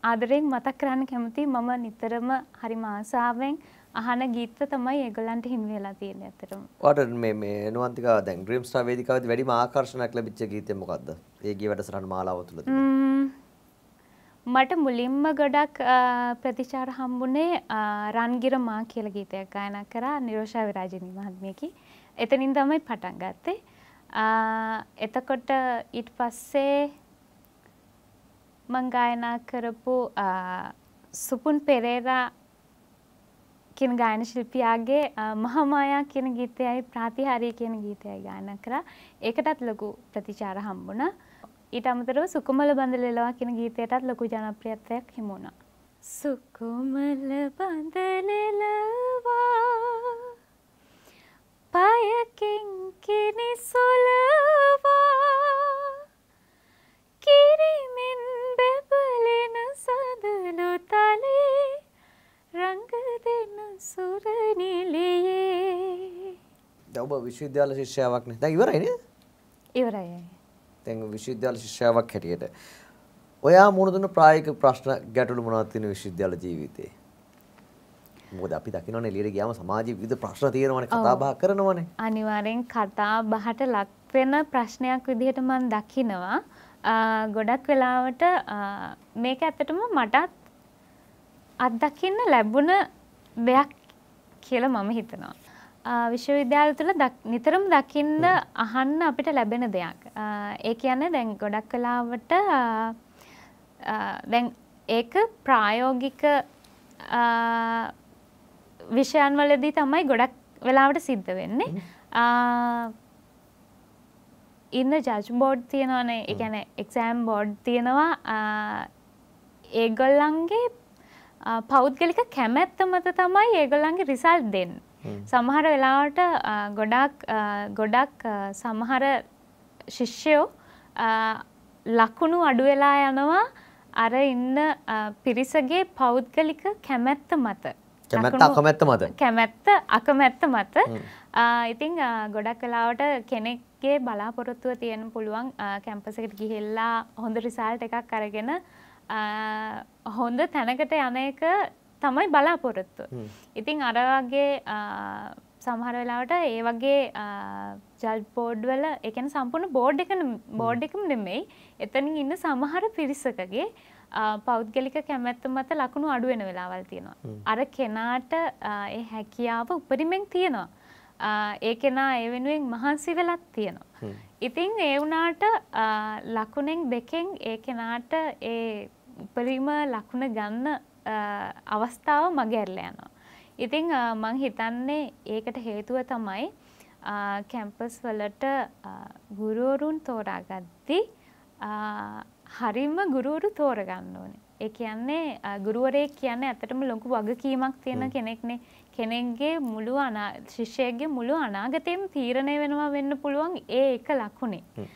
ආදරයෙන් මතක් කරන්න කැමතියි මම නිතරම හරිම ආසාවෙන් අහන ගීත තමයි ඒගොල්ලන්ට හිමි වෙලා තියෙන්නේ අතරම. ඔයාලට මේ මේ නුවන්තිකා දැන් ඩ්‍රීම් ස්ටාර් වේදිකාවේදී වැඩිම ආකර්ෂණයක් ලැබිච්ච ගීතය මොකද්ද? ඒ ගිය වැඩසටහන මාලාව තුළ තිබුණා. මට මුලින්ම ගොඩක් ප්‍රතිචාර හම්බුනේ රන්ගිර මා කියල ගීතයක් ගායනා කරා නිරෝෂා විරාජනී මහත්මියකි. එතනින් තමයි පටන් ගත්තේ. එතකොට ඊට පස්සේ මං ගායනා කරපු සුපුන් පෙරේරා කියන ගායන ශිල්පියාගේ මහමායා කියන ගීතයයි ප්‍රාතිහාරය කියන ගීතයයි ගායනා කරා. ඒකටත් ලොකු ප්‍රතිචාර හම්බුණා. ඊට අමතරව සුකුමල බඳලෙලවා කියන ගීතයටත් ලොකු ජනප්‍රියත්වයක් හිමි වුණා. සුකුමල බඳලෙලවා පයකින් කිනි සොලවා කිරිමින් බැබලෙන සඳලු තලේ රංග දෙන සුර නිලියේ දැන් ඔබ විශ්වවිද්‍යාල ශිෂ්‍යාවක් නේ දැන් ඉවරයි නේද ඉවරයි දැන් විශ්වවිද්‍යාල ශිෂ්‍යාවක් හැටියට ඔයා මුණ දුන්න ප්‍රායෝගික ප්‍රශ්න ගැටලු මොනවද තියෙන විශ්වවිද්‍යාල ජීවිතේ? මොකද අපි දකිනවනේ එළියට ගියාම සමාජයේ විවිධ ප්‍රශ්න තියෙනවනේ කතා බහ කරනවනේ. අනිවාර්යෙන් කතා බහට ලක් වෙන ප්‍රශ්නයක් විදිහට මම දකිනවා. ගොඩක් වෙලාවට මේක ඇත්තටම මටත් අත්දකින්න ලැබුණ දෙයක් කියලා මම හිතනවා. විශ්වවිද්‍යාල තුළ නිතරම දකින්න අහන්න අපිට ලැබෙන දෙයක්. ඒ කියන්නේ දැන් ගොඩක් කලාවට දැන් ඒක ප්‍රායෝගික විෂයන් වලදී තමයි ගොඩක් වෙලාවට සිද්ධ වෙන්නේ. ඉන්න ජජ් බෝඩ් තියෙනවනේ ඒ කියන්නේ එක්සෑම් බෝඩ් තියෙනවා ඒගොල්ලන්ගේ පෞද්ගලික කැමැත්ත මත තමයි ඒගොල්ලන්ගේ රිසල්ට් දෙන්නේ. සමහර වෙලාවට ගොඩක් ගොඩක් සමහර ශිෂ්‍යයෝ ලකුණු අඩු වෙලා යනවා අර ඉන්න පිරිසගේ පෞද්ගලික කැමැත්ත මත. කැමැත්ත අකමැත්ත මත. කැමැත්ත අකමැත්ත මත. ඉතින් ගොඩක් වෙලාවට කෙනෙක්ගේ බලාපොරොත්තුව තියෙන පුළුවන් කැම්පස් එකට ගිහිල්ලා හොඳ රිසල්ට් එකක් අරගෙන හොඳ තැනකට යන එක තමයි බලාපොරොත්තු. ඉතිං අරවාගේ සමහර වෙලාවට ඒ වගේ ජල්පෝඩ් වල එකන සම්පූර්ණ බෝඩ් එක බෝඩ් එකම නෙමෙයි එතනින් ඉන්න සමහර පිරිසකගේ පෞද්ගලික කැමැත්ත මත ලකුණු අඩුවෙන වෙලාවල් තියෙනවා. අර කෙනාට ඒ හැකියාව උපරිමෙන් තියෙනවා. ඒ කෙනා ඒ වෙනුවෙන් මහන්සි වෙලත් තියෙනවා. ඉතින් ඒ වුණාට ලකුණෙන් දෙකෙන් ඒ කෙනාට ඒ උපරිම ලකුණ ගන්න අවස්ථාව මගැරලා යනවා. ඉතින් මං හිතන්නේ ඒකට හේතුව තමයි කැම්පස් වලට ගුරුවරුන් තෝරාගද්දී හරිම ගුරුවරු තෝරගන්න ඕනේ. ඒ කියන්නේ ගුරුවරයෙක් කියන්නේ ඇත්තටම ලොකු වගකීමක් තියෙන කෙනෙක්නේ. කෙනෙක්ගේ මුළු අනා ශිෂ්‍යයෙක්ගේ මුළු අනාගතයම තීරණය වෙනවා වෙන්න පුළුවන් ඒ එක ලකුණේ.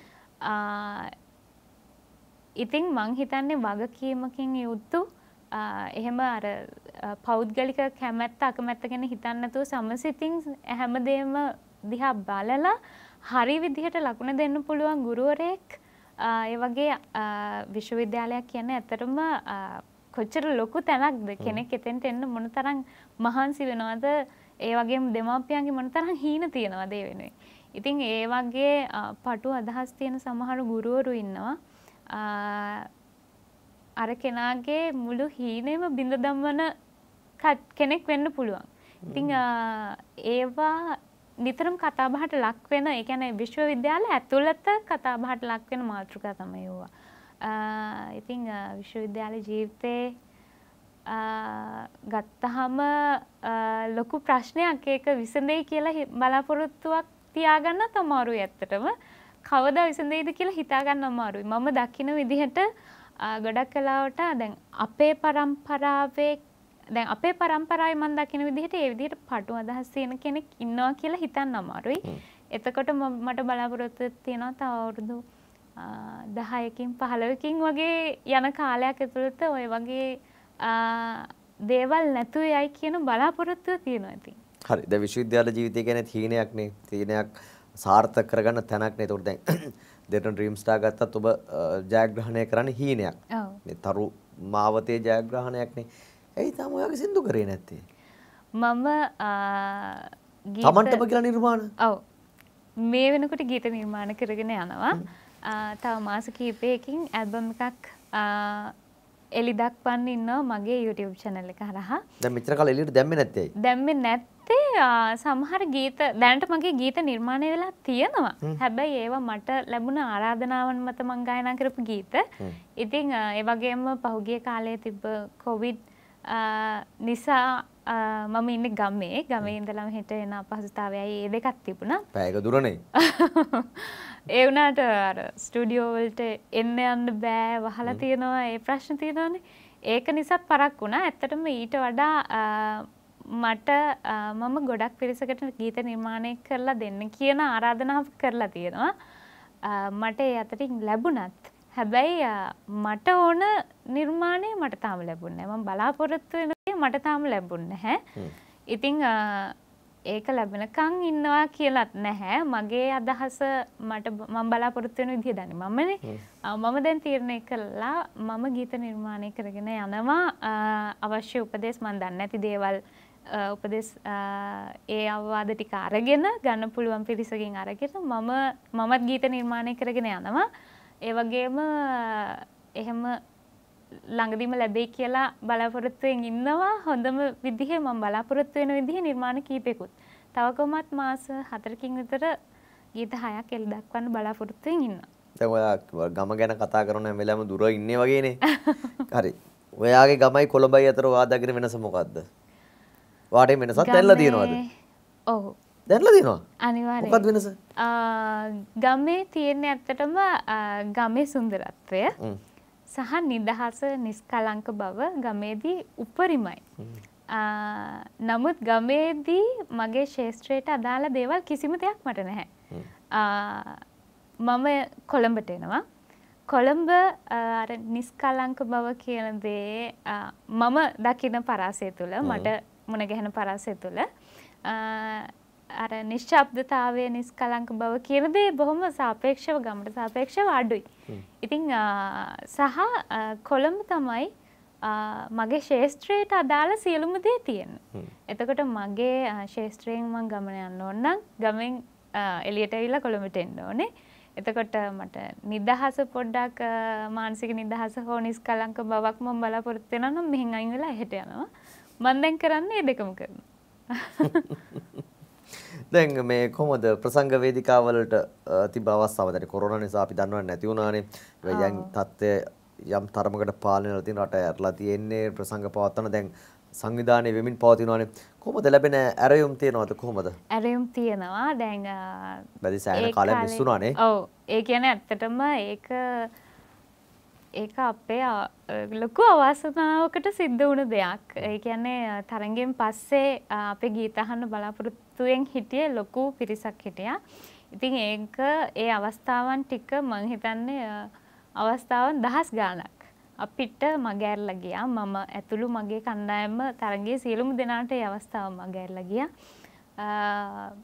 ඉතින් මං හිතන්නේ වගකීමකින් යුතු එහෙම අර පෞද්ගලික කැමැත්ත අකමැත්ත ගැන හිතන්නතුව සමසිතින් හැමදේම දිහා බලලා හරි විදිහට ලකුණ දෙන්න පුළුවන් ගුරුවරයෙක් ඒ වගේ විශ්වවිද්‍යාලයක් කියන ඇතරම කොච්චර ලොකු තැනක්ද කෙනෙක් එතෙන්ට එන්න මොන තරම් මහන්සි වෙනවද ඒ වගේම දෙමාපියන්ගේ මොන තරම් හීන තියෙනවද ඒ වෙනුවෙන්. ඉතින් ඒ වගේ පටු අදහස් තියෙන සමහර ගුරුවරු ඉන්නවා. අර කෙනාගේ මුළු හීනේම බිඳ දම්වන කෙනෙක් වෙන්න පුළුවන්. ඉතිං ඒවා නිතරම් කතාබහට ලක්වෙන එකැන විශ්ව විද්‍යාල ඇතුළත කතාබහට ලක්වෙන මාතෘකා තමයෝවා. ඉතිං විශ්වවිද්‍යාල ජීවිතයේ ගත්තහම ලොකු ප්‍රශ්නයක් ඒක විසඳයි කියලා බලාපොරොත්තුවක් තියාගන්න තමාරු ඇත්තටම කවද විසඳයිද කියලා හිතාගන්න අමාරුයි මම දකින විදිහට ගොඩක් කලාවට දැන් අපේ පරම්පරාවේ දැන් අපේ පරම්පරාවේ මම දකින විදිහට ඒ විදිහට පටු අදහස් තියෙන කෙනෙක් ඉන්නවා කියලා හිතන්න අමාරුයි. එතකොට මට බලාපොරොත්තු තියෙනවා තව අවුරුදු 10කින් 15කින් වගේ යන කාලයක් ඇතුළත ওই වගේ දේවල් නැතුව යයි කියන බලාපොරොත්තුව තියෙනවා ඉතින්. හරි. දැන් විශ්වවිද්‍යාල ජීවිතය කියන්නේ තීනයක්නේ. තීනයක් සාර්ථක කරගන්න තැනක් නේ. ඒකට දැන් දෙරට ඩ්‍රීම්ස්ටා ගත්තත් ඔබ ජයග්‍රහණය කරන්න හීනයක් මේ තරු මාවතය ජයග්‍රහණයක්නේ ඇයි තම ඔයාගේ සින්දු කරේ නැත්තේ මම තමන්ටම කියලා නිර්මාණ ඔව මේ වෙනකොට ගීත නිර්මාණ කරගෙන යනවා තව මාස කීපයකින් ඇල්බම් එකක් එලි දක්වන්න ඉන්නවා මගේ YouTube channel එක හරහා දැන් මෙච්චර කාලෙ එලියට දැම්මේ නැත්තේ දැම්මේ නැත්තේ ගත්තේ සමහර ගීත දැනට මගේ ගීත නිර්මාණය වෙලා තියෙනවා. හැබැයි ඒවා මට ලැබුණ ආරාධනාවන් මත මං ගායනා කරපු ගීත. ඉතින් ඒ වගේම පහුගිය කාලේ තිබ්බ කොවිඩ් නිසා මම ඉන්න ගමේ ගමේ ඉඳලම හිට එන අපහසුතාවයයි ඒ දෙකක් තිබුණා. පැයක දුරනේ. ඒ වුණාට අර ස්ටුඩියෝ වලට එන්න යන්න බෑ වහලා තියෙනවා ඒ ප්‍රශ්න තියෙනවානේ. ඒක නිසාත් පරක් වුණා. ඇත්තටම ඊට වඩා මට මම ගොඩක් පිරිසකට ගීත නිර්මාණය කරලා දෙන්න කියන ආරාධනාව කරලා තියෙනවා. මට ඒ අතරින් ලැබුණත්. හැබැයි මට ඕන නිර්මාණය මට තාම ලැබුන්න ම බලාපොරොත්තු වෙනගේ මට තාම ලැබුන්න හැ. ඉතිං ඒක ලැබෙනකං ඉන්නවා කියලත් නැහැ මගේ අදහස මට මං බලාපොරොත්තු වෙන විදිහ දනි මමන මම දැන් තීරණය කළා මම ගීත නිර්මාණය කරගෙන යනවා අවශ්‍ය උපදේශ මන් දන්න ඇති දේවල් උපදෙස් ඒ අවවාද ටික අරගෙන ගන්න පුළුවන් පිරිසකින් අරගෙන මම මමත් ගීත නිර්මාණය කරගෙන යනවා. ඒ වගේම එහෙම ළඟදීම ලැබෙයි කියලා බලාපොරොත්තුවෙන් ඉන්නවා. හොඳම විදිහේ මම බලාපොරොත්තු වෙන විදිහේ නිර්මාණ කීපෙකුත්. තව කොහොමත් මාස 4කින් විතර ගීත 6ක් එළි දක්වන්න බලාපොරොත්තුවෙන් ඉන්නවා. දැන් ඔයා ගම ගැන කතා කරන හැම වෙලාවෙම දුර ඉන්නේ වගේනේ. හරි. ඔයාගේ ගමයි කොළඹයි අතර වාදාගෙන වෙනස මොකද්ද? වාටේ වෙනසක් දැන්ලා තියෙනවද? ඔව්. දැන්ලා තියෙනවා. අනිවාර්යයෙන්. මොකක්ද වෙනස? ගමේ තියෙන ඇත්තටම ගමේ සුන්දරත්වය සහ නිදහස නිස්කලංක බව ගමේදී උපරිමයි. නමුත් ගමේදී මගේ ශේෂත්‍රයට අදාළ දේවල් කිසිම දෙයක් මට නැහැ. මම කොළඹට එනවා. කොළඹ නිස්කලංක බව කියන දේ මම දකින පරාසය තුළ මට මුණගැහෙන පරාසය තුළ අර නිශ්ශබ්දතාවය නිස්කලංක බව කියන දේ බොහොම සාපේක්ෂව ගමට සාපේක්ෂව අඩුයි. ඉතින් සහ කොළඹ තමයි මගේ ශේෂත්‍රයට අදාළ සියලුම දේ තියෙන. එතකොට මගේ ශේෂත්‍රයෙන් මං ගමන යන්න ඕන්නම් ගමෙන් එලියට ඇවිල්ලා කොළඹට එන්න ඕනේ. එතකොට මට නිදහස පොඩ්ඩක් මානසික නිදහස හෝ නිස්කලංක බවක් මම බලාපොරොත්තු වෙනවා නම් මෙහෙන් අයින් වෙලා එහෙට යනවා. මම දැන් කරන්නේ දෙකම කරනවා. දැන් මේ කොහොමද ප්‍රසංග වේදිකාවලට තිබ අවස්ථාව දැන් කොරෝනා නිසා අපි දන්නව නැති වුණානේ. යම් තත්ත්වය යම් තරමකට පාලනය වෙලා තියෙන රට ඇරලා තියෙන්නේ ප්‍රසංග පවත්වන දැන් සංවිධානය වෙමින් පවතිනවානේ. කොහොමද ලැබෙන ඇරයුම් තියෙනවද කොහොමද? ඇරයුම් තියෙනවා. දැන් වැඩි සෑහෙන කාලයක් මිස් වුණානේ. ඔව්. ඒ කියන්නේ ඇත්තටම ඒක ඒක අපේ ලොකු අවාසනාවකට සිද්ධ වුණු දෙයක්. ඒ කියන්නේ තරගෙන් පස්සේ අපේ ගීත අහන්න බලාපොරොත්තුෙන් හිටියේ ලොකු පිරිසක් හිටියා. ඉතින් ඒක ඒ අවස්ථාවන් ටික මං හිතන්නේ අවස්ථාවන් දහස් ගාණක් අපිට මගෑරලා ගියා. මම ඇතුළු මගේ කණ්ඩායම තරගයේ සියලුම දෙනාට ඒ අවස්ථාව මගෑරලා ගියා.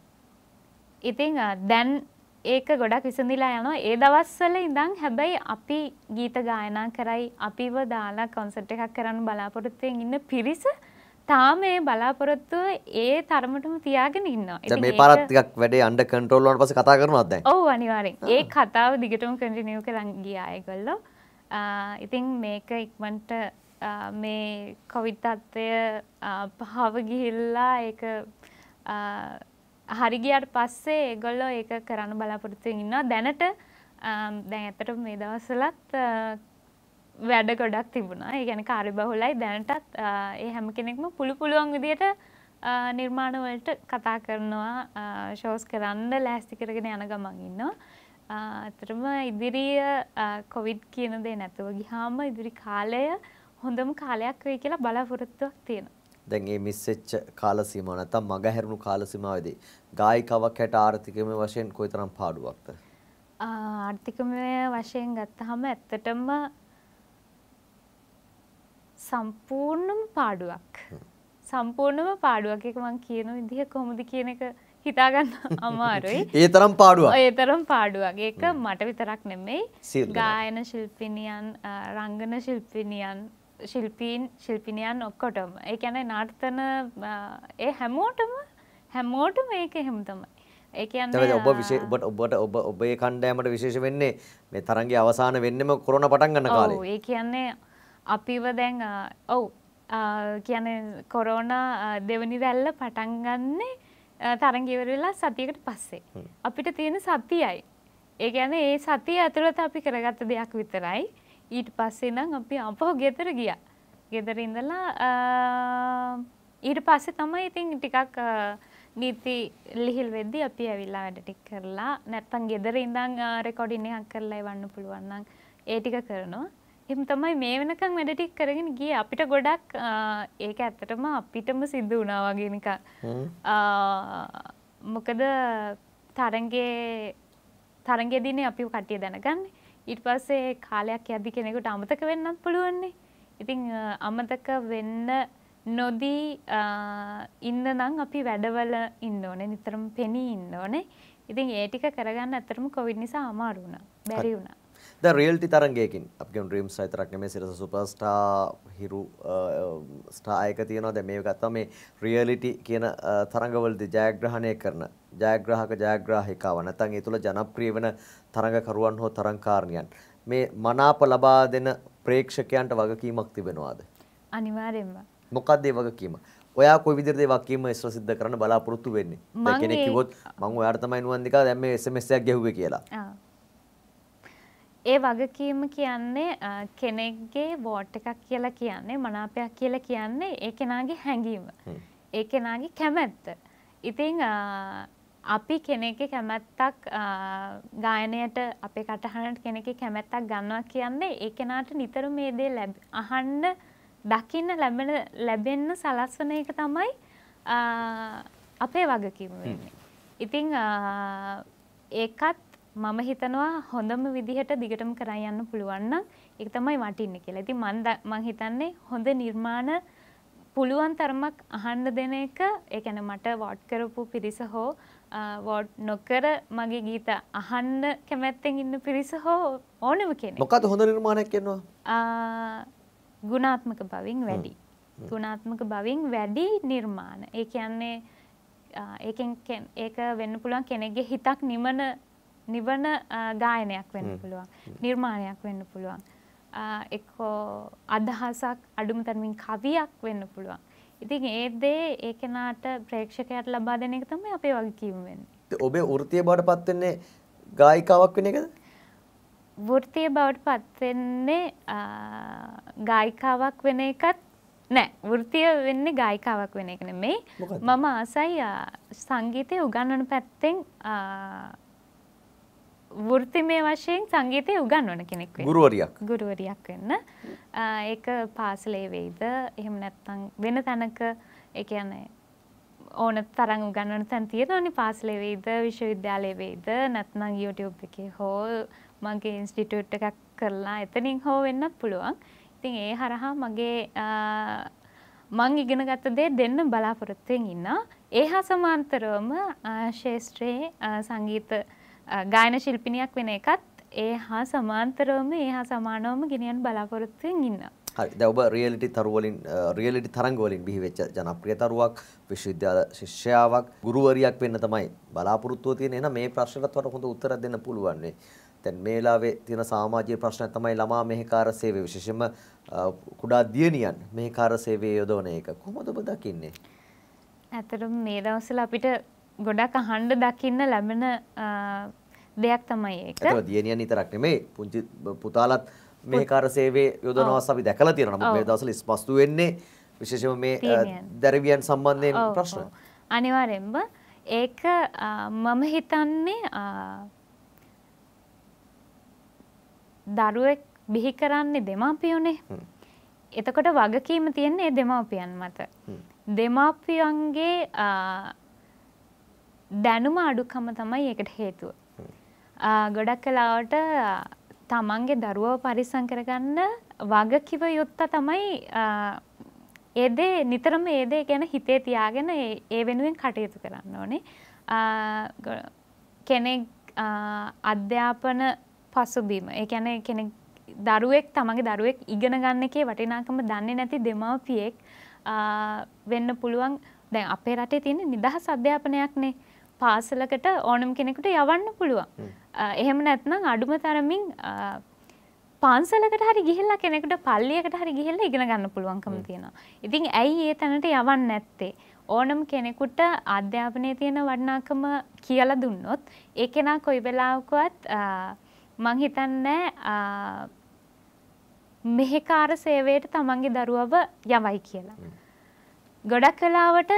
ඉතින් දැන් ඒක ගොඩක් විසඳිලා යනවා ඒ දවස්වල ඉඳන් හැබැයි අපි ගීත ගායනා කරයි අපිව දාලා කොන්සර්ට් එකක් කරන්න බලාපොරොත්තුෙන් ඉන්න පිරිස තාම මේ බලාපොරොත්තුව ඒ තරමටම තියාගෙන ඉන්නවා. දැන් මේ පාරත් ටිකක් වැඩේ අන්ඩර් කන්ට්‍රෝල් වුණාට පස්සේ කතා කරනවද දැන්? ඔව් අනිවාර්යෙන්. ඒ කතාව දිගටම කන්ටිනියු කරන් ගියා ඒගොල්ලෝ. ඉතින් මේක ඉක්මනට මේ කොවිඩ් තත්ත්වය පහව ගිහිල්ලා ඒක හරිගියට පස්සේ ඒගොල්ලෝ ඒක කරන්න බලාපොරොත්තුවෙන් ඉන්නවා දැනට දැන් ඇතට මේ දවසලත් වැඩ ගොඩක් තිබුණා ඒ ගැන කාරි බහුලයි දැනටත් ඒ හැම කෙනෙක්ම පුළු පුළුවන් විදියට නිර්මාණවලට කතා කරනවා ශෝස් කරන්න ලෑස්ති කරගෙන යන ගමන් ඉන්නවා ඇතරම ඉදිරිය කොවිඩ් කියන දේ නැතුව ගිහාම ඉදිරි කාලය හොඳම කාලයක් වේ කියලා බලාපොරොත්තුවක් තියෙනවා දැන් මේ මිස්සෙච්ච කාල සීමාව නැත්තම් මගහැරුණු කාල සීමාවේදී ගායිකාවක් හැට ආර්ථිකමය වශයෙන් කොයිතරම් පාඩුවක්ද? ආර්ථිකමය වශයෙන් ගත්තහම ඇත්තටම සම්පූර්ණම පාඩුවක්. සම්පූර්ණම පාඩුවක් එක මම කියන විදිහ කොහොමද කියන එක හිතාගන්න අමාරුයි. ඒ තරම් පාඩුවක්. ඒ තරම් පාඩුවක්. ඒක මට විතරක් නෙමෙයි. ගායන ශිල්පිනියන්, රංගන ශිල්පිනියන් ශිල්පීන් ශිල්පිනයන් ඔක්කොටම ඒ කියන්නේ නර්තන ඒ හැමෝටම හැමෝටම මේක එහෙම තමයි ඒ කියන්නේ ඔබ විශේෂ ඔබට ඔබට ඔබ ඔබේ කණ්ඩායමට විශේෂ වෙන්නේ මේ තරඟයේ අවසාන වෙන්නෙම කොරෝනා පටන් ගන්න කාලේ. ඔව් ඒ කියන්නේ අපිව දැන් ඔව් කියන්නේ කොරෝනා දෙවනි රැල්ල පටන් ගන්නේ තරඟ ඉවර වෙලා සතියකට පස්සේ. අපිට තියෙන සතියයි. ඒ කියන්නේ ඒ සතිය ඇතුළත අපි කරගත්ත දෙයක් විතරයි. ඊට පස්සේ නම් අපි අපහු ගෙදර ගියා. ගෙදර ඉඳලා ඊට පස්සේ තමයි ඉතින් ටිකක් නීති ලිහිල් වෙද්දී අපි ඇවිල්ලා වැඩ ටික කරලා නැත්නම් ගෙදර ඉඳන් රෙකෝඩින් එකක් කරලා එවන්න පුළුවන් නම් ඒ ටික කරනවා. එහෙම තමයි මේ වෙනකන් වැඩ ටික කරගෙන ගියේ. අපිට ගොඩක් ඒක ඇත්තටම අපිටම සිද්ධ වුණා වගේ නිකන්. මොකද තරංගේ තරංගයේදීනේ අපි කට්ටිය දැනගන්නේ. ඊට පස්සේ කාලයක් යද්දි කෙනෙකුට අමතක වෙන්නත් පුළුවන්නේ. ඉතින් අමතක වෙන්න නොදී ඉන්න නම් අපි වැඩවල ඉන්න ඕනේ නිතරම පෙනී ඉන්න ඕනේ. ඉතින් ඒ ටික කරගන්න අතරම කොවිඩ් නිසා අමාරු වුණා. බැරි වුණා. ද රියල්ටි තරගයකින් අපගේ ්‍රීම් සයිතරක් මේ සිරස සුපස්ටා හිරු ස්ටායක තියනවා දැ මේ ගත්තා මේ රියලිටි කියන uh, තරඟවලද ජයග්‍රහණය කරන ජයග්‍රහක ජයග්‍රාහිකාව නැතන් ඒ තුළ ජනප්‍රිය වන තරඟකරුවන් හෝ තරංකාරණයන් මේ මනාප ලබා දෙන ප්‍රේක්ෂකයන්ට වගකීමක් තිබෙනවාද අනිවාරෙන්ම මොකක්දේ වගකීම ඔයා කොයි විදිහට ඒ වගකීම ඉස්සර සිද්ධ කරන්න බලාපොරොත්තු වෙන්නේ දැන් කෙනෙක් කිව්වොත් මම ඔයාට තමයි නුවන් දිකා දැන් මේ SMS එකක් ගැහුවේ කියලා ඒ වගකීම කියන්නේ කෙනෙක්ගේ වෝට් එකක් කියලා කියන්නේ මනාපයක් කියලා කියන්නේ ඒ කෙනාගේ හැඟීම. ඒ කෙනාගේ කැමැත්ත. ඉතින් අපි කෙනෙක්ගේ කැමැත්තක් ගායනයට අපේ කටහනට කෙනෙක්ගේ කැමැත්තක් ගන්නවා කියන්නේ ඒ කෙනාට නිතර මේ දේ අහන්න දකින්න ලැබෙන ලැබෙන්න සලස්වන එක තමයි අපේ වගකීම වෙන්නේ. ඉතින් ඒකත් මම හිතනවා හොඳම විදිහට දිගටම කරන් යන්න පුළුවන් නම් ඒක තමයි වටින්නේ කියලා. ඉතින් මම මම හිතන්නේ හොඳ නිර්මාණ පුළුවන් තරමක් අහන්න දෙන එක ඒ කියන්නේ මට වෝට් කරපු පිරිස හෝ වෝට් නොකර මගේ ගීත අහන්න කැමැත්තෙන් ඉන්න පිරිස හෝ ඕනම කෙනෙක්. මොකද හොඳ නිර්මාණයක් කියනවා? ගුණාත්මක බවින් වැඩි. ගුණාත්මක බවින් වැඩි නිර්මාණ. ඒ කියන්නේ ඒකෙන් ඒක වෙන්න පුළුවන් කෙනෙක්ගේ හිතක් නිමන නිවන ගායනයක් වෙන්න පුළුවන් නිර්මාණයක් වෙන්න පුළුවන් එක්කෝ අදහසක් අඩුම තරමින් කවියක් වෙන්න පුළුවන් ඉතින් ඒ දේ ඒ කෙනාට ප්‍රේක්ෂකයට ලබා දෙන එක තමයි අපේ වගකීම වෙන්නේ ඔබේ වෘත්තිය බවට පත් වෙන්නේ ගායිකාවක් වෙන එකද වෘත්තිය බවට පත් වෙන්නේ ගායිකාවක් වෙන එකත් නෑ වෘතිය වෙන්නේ ගායිකාවක් වෙන එක නෙමෙයි මම ආසයි සංගීතය උගන්වන පැත්තෙන් වෘත්තිමය වශයෙන් සංගීතය උගන්වන කෙනෙක් වෙන්න. ගුරුවරියක්. ගුරුවරියක් වෙන්න. ඒක පාසලේ වෙයිද එහෙම නැත්නම් වෙන තැනක ඒ කියන්නේ ඕන තරම් උගන්වන තැන් තියෙනවනේ පාසලේ වෙයිද විශ්වවිද්‍යාලයේ වෙයිද නැත්නම් YouTube එකේ හෝ මගේ ඉන්ස්ටිටියුට් එකක් කරලා එතනින් හෝ වෙන්නත් පුළුවන්. ඉතින් ඒ හරහා මගේ මං ඉගෙනගත්ත දේ දෙන්න බලාපොරොත්තුවෙන් ඉන්නා. ඒ හා සමාන්තරවම ශේෂ්ත්‍රයේ සංගීත ගායන ශිල්පිනියක් වෙන එකත් ඒ හා සමාන්තරවම ඒ හා සමානවම ගෙනියන් බලාපොරොත්තුවෙන් ඉන්නවා. හරි දැන් ඔබ රියැලිටි තරුවලින් රියැලිටි තරංගවලින් බිහිවෙච්ච ජනප්‍රිය තරුවක් විශ්වවිද්‍යාල ශිෂ්‍යාවක් ගුරුවරියක් වෙන්න තමයි බලාපොරොත්තුව තියෙන එහෙනම් මේ ප්‍රශ්නකට වඩා හොඳ උත්තරයක් දෙන්න පුළුවන් නේ දැන් මේ වෙලාවේ තියෙන සමාජීය ප්‍රශ්නයක් තමයි ළමා මෙහෙකාර සේවය විශේෂයෙන්ම කුඩා දියණියන් මෙහෙකාර සේවයේ යොදවන එක කොහොමද ඔබ දකින්නේ ඇත්තටම මේ දවස්වල අපිට ගොඩක් අහන්ඩ දකින්න ලැබෙන දෙයක් තමයි ඒක දියනියන් නිතරක් නෙමේ පුංචි පුතාලත් මේ කාර සේවේ යොදනවා අපි දැකලා තියෙනවා නමුත් මේ දවස්වල ස්පස්තු වෙන්නේ විශේෂයෙන්ම මේ දැරිවියන් සම්බන්ධයෙන් ප්‍රශ්න අනිවාර්යෙන්ම ඒක මම හිතන්නේ දරුවෙක් බිහි කරන්නේ දෙමාපියෝනේ එතකොට වගකීම තියෙන්නේ දෙමාපියන් මත දෙමාපියන්ගේ දැනුම අඩුකම තමයි ඒකට හේතුව. ගොඩක් කලාවට තමන්ගේ දරුවව පරිසං කරගන්න වගකිව යුත්ත තමයි ඒදේ නිතරම ඒදේ ගැන හිතේ තියාගෙන ඒ වෙනුවෙන් කටයුතු කරන්න ඕනේ. කෙනෙක් අධ්‍යාපන පසුබීම ඒ ැන කෙනෙක් දරුවෙක් තමගේ දරුවෙක් ඉගෙන ගන්න එකේ වටිනාකම දන්නේ නැති දෙමවපියෙක් වෙන්න පුළුවන් දැන් අපේ රටේ තියෙන නිදහ සධ්‍යාපනයක් නේ පාසලකට ඕනම් කෙනෙකුට යවන්න පුළුවන්. එහෙම නැත්නම් අඩුම තරමින් පාන්සලකට හරි ගිහිල්ලා කෙනෙකුට පල්ලියකට හරි ගිහිල්ලා ඉගෙන ගන්න පුළුවන්කම තියෙනවා. ඉතින් ඇයි ඒ තැනට යවන්නේ නැත්තේ? ඕනම් කෙනෙකුට අධ්‍යාපනයේ තියෙන වටිනාකම කියලා දුන්නොත් ඒ කෙනා කොයි වෙලාවකවත් මං හිතන්නේ මෙහෙකාර සේවයට තමන්ගේ දරුවව යවයි කියලා. ගොඩක් කලාවට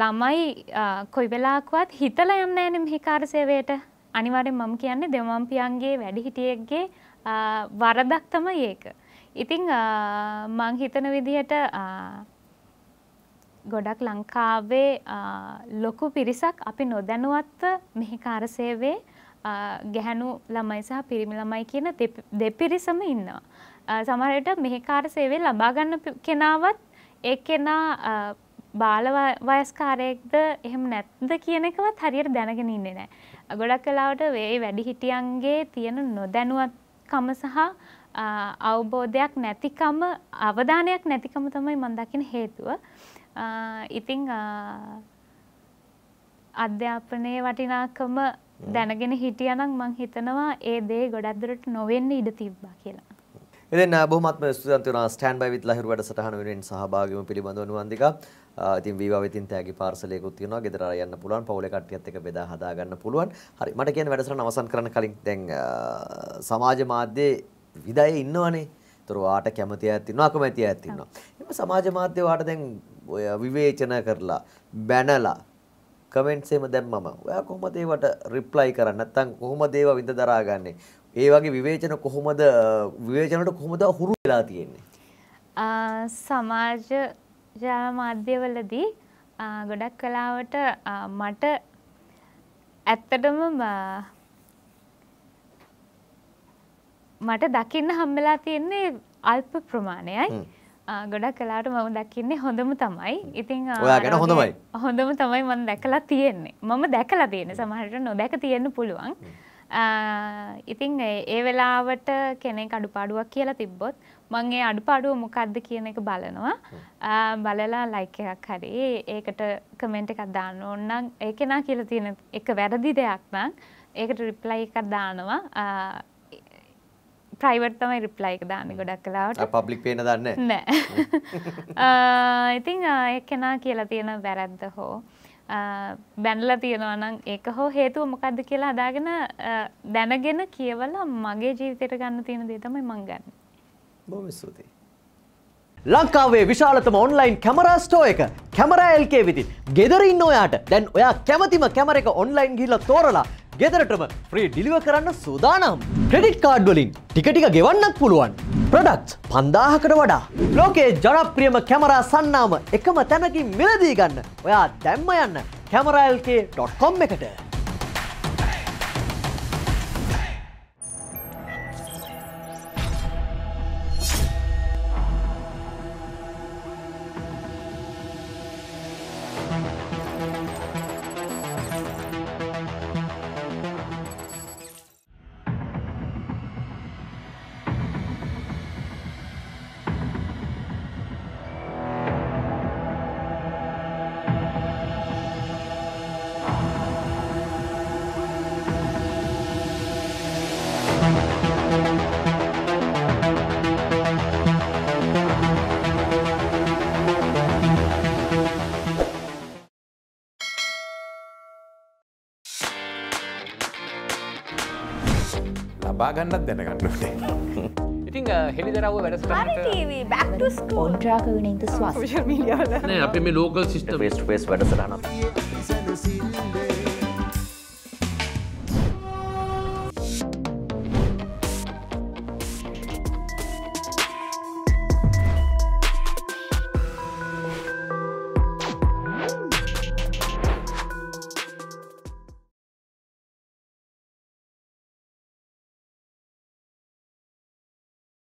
ළමයි කොයි වෙලාක්වත් හිතල යන්න ඇන හිකාර සේවයට අනිවාරෙන් මම කියන්නේ දෙමම්පියන්ගේ වැඩිහිටියෙක්ගේ වරදක් තම ඒක. ඉතිං මං හිතන විදිහට ගොඩක් ලංකාවේ ලොකු පිරිසක් අපි නොදැනුවත්ව මෙහිකාර සේවේ ගැහැනු ළමයි සහ පිරිමි ළමයි කියන දෙපිරිසම ඉන්නවා. සමහරට මෙහිකාර සේවේ ලබාගන්න කෙනාවත් ඒ කෙනා බාල වයස්කාරයෙක්ද එහෙම නැත්ද කියන එකවත් හරියට දැනගෙන ඉන්නේ නැහැ. ගොඩක් කලාවට ඒ වැඩිහිටියන්ගේ තියෙන නොදැනුවත්කම සහ අවබෝධයක් නැතිකම අවධානයක් නැතිකම තමයි මම දකින හේතුව. ඉතින් අධ්‍යාපනයේ වටිනාකම දැනගෙන හිටියනම් මං හිතනවා ඒ දේ ගොඩක් දුරට නොවෙන්න ඉඩ තිබ්බා කියලා. ඉතින් බොහොමත්ම ස්තුතිවන්ත වෙනවා ස්ටෑන්ඩ් බයි විත් ලහිරු වැඩසටහන වෙනුවෙන් සහභාගී වීම පිළිබඳව නුවන්දිකා. ඉතින් වීවා වෙතින් තෑගි පාර්සලයකුත් තියෙනවා. ගෙදර අර යන්න පුළුවන්. පවුලේ කට්ටියත් එක්ක බෙදා හදා ගන්න පුළුවන්. හරි. මට කියන වැඩසටහන අවසන් කරන්න කලින් දැන් සමාජ මාධ්‍යයේ විදයේ ඉන්නවනේ. ඒතර වාට කැමති අයත් ඉන්නවා, අකමැති අයත් ඉන්නවා. එහෙනම් සමාජ මාධ්‍ය වාට දැන් ඔය විවේචන කරලා බැනලා කමෙන්ට්ස් එහෙම දැම්මම ඔයා කොහොමද ඒවට රිප්ලයි කරන්නේ? නැත්තම් කොහොමද ඒවා විඳ දරාගන්නේ? ඒ වගේ විවේචන කොහොමද විවේචනට කොහොමද හුරු වෙලා තියෙන්නේ? සමාජ ජාල මාධ්‍යවලදී ගොඩක් කලාවට මට ඇත්තටම මට දකින්න හම්බලා තියෙන්නේ අල්ප ප්‍රමාණයයි ගොඩක් කලාට මම දකින්නේ හොඳම තමයි ඉතින් ගැන හොඳමයි හොඳම තමයි මම දැකලා තියෙන්නේ මම දැකලා තියෙන සමහරට නොදැක තියෙන්න පුළුවන් ඉතින් ඒ වෙලාවට කෙනෙක් අඩුපාඩුවක් කියලා තිබ්බොත් මං ඒ අඩුපාඩුව මොකක්ද කියන එක බලනවා බලලා ලයික් එකක් හරි ඒකට කමෙන්ට් එකක් දාන්න ඕනනම් ඒක නා කියලා තියෙන එක වැරදි දෙයක් නම් ඒකට රිප්ලයි එකක් දානවා ප්‍රයිවට් තමයි රිප්ලයි එක දාන්නේ ගොඩක් කලාවට පබ්ලික් පේන දන්නේ නැහැ ඉතින් ඒක නා කියලා තියෙන වැරද්ද හෝ බැනලා තියෙනවා නම් ඒක හෝ හේතුව මොකක්ද කියලා හදාගෙන දැනගෙන කියවලා මගේ ජීවිතයට ගන්න තියෙන දේ තමයි මං ගන්නේ බොම ස්තුතියි. ලංකාවේ විශාලතම ඔන්ලයින් කැමරා ස්ටෝ එක කැමරා එල්කේ විතින් ගෙදරන්න ඔයාට දැන් ඔයා කැමතිම කැමර එක ඔන්ලයින් ගිල්ල තෝරලා ගෙදරටම ්‍රී ඩිලිව කරන්න සූදානම් ක්‍රඩිට් කාඩ්ඩලින් ටිකටික ගෙවන්නත් පුළුවන් ප්‍රඩක්් පන්දාහකට වඩා ලෝකේ ජනප්‍රියම කැමරා සන්නාම එකම තැනකින් මිලදී ගන්න ඔයා දැම්ම යන්න කැමරල්කේ.කොම් එකට පාගන්නත් දැනගන්නට. ඉතිං හෙළිදරව වැඩසට ඔන්ට්‍රාකනද ස්වාශ මිලිය අපේ ලෝක සිිට ේස්ට පේස් වැඩසරනත්.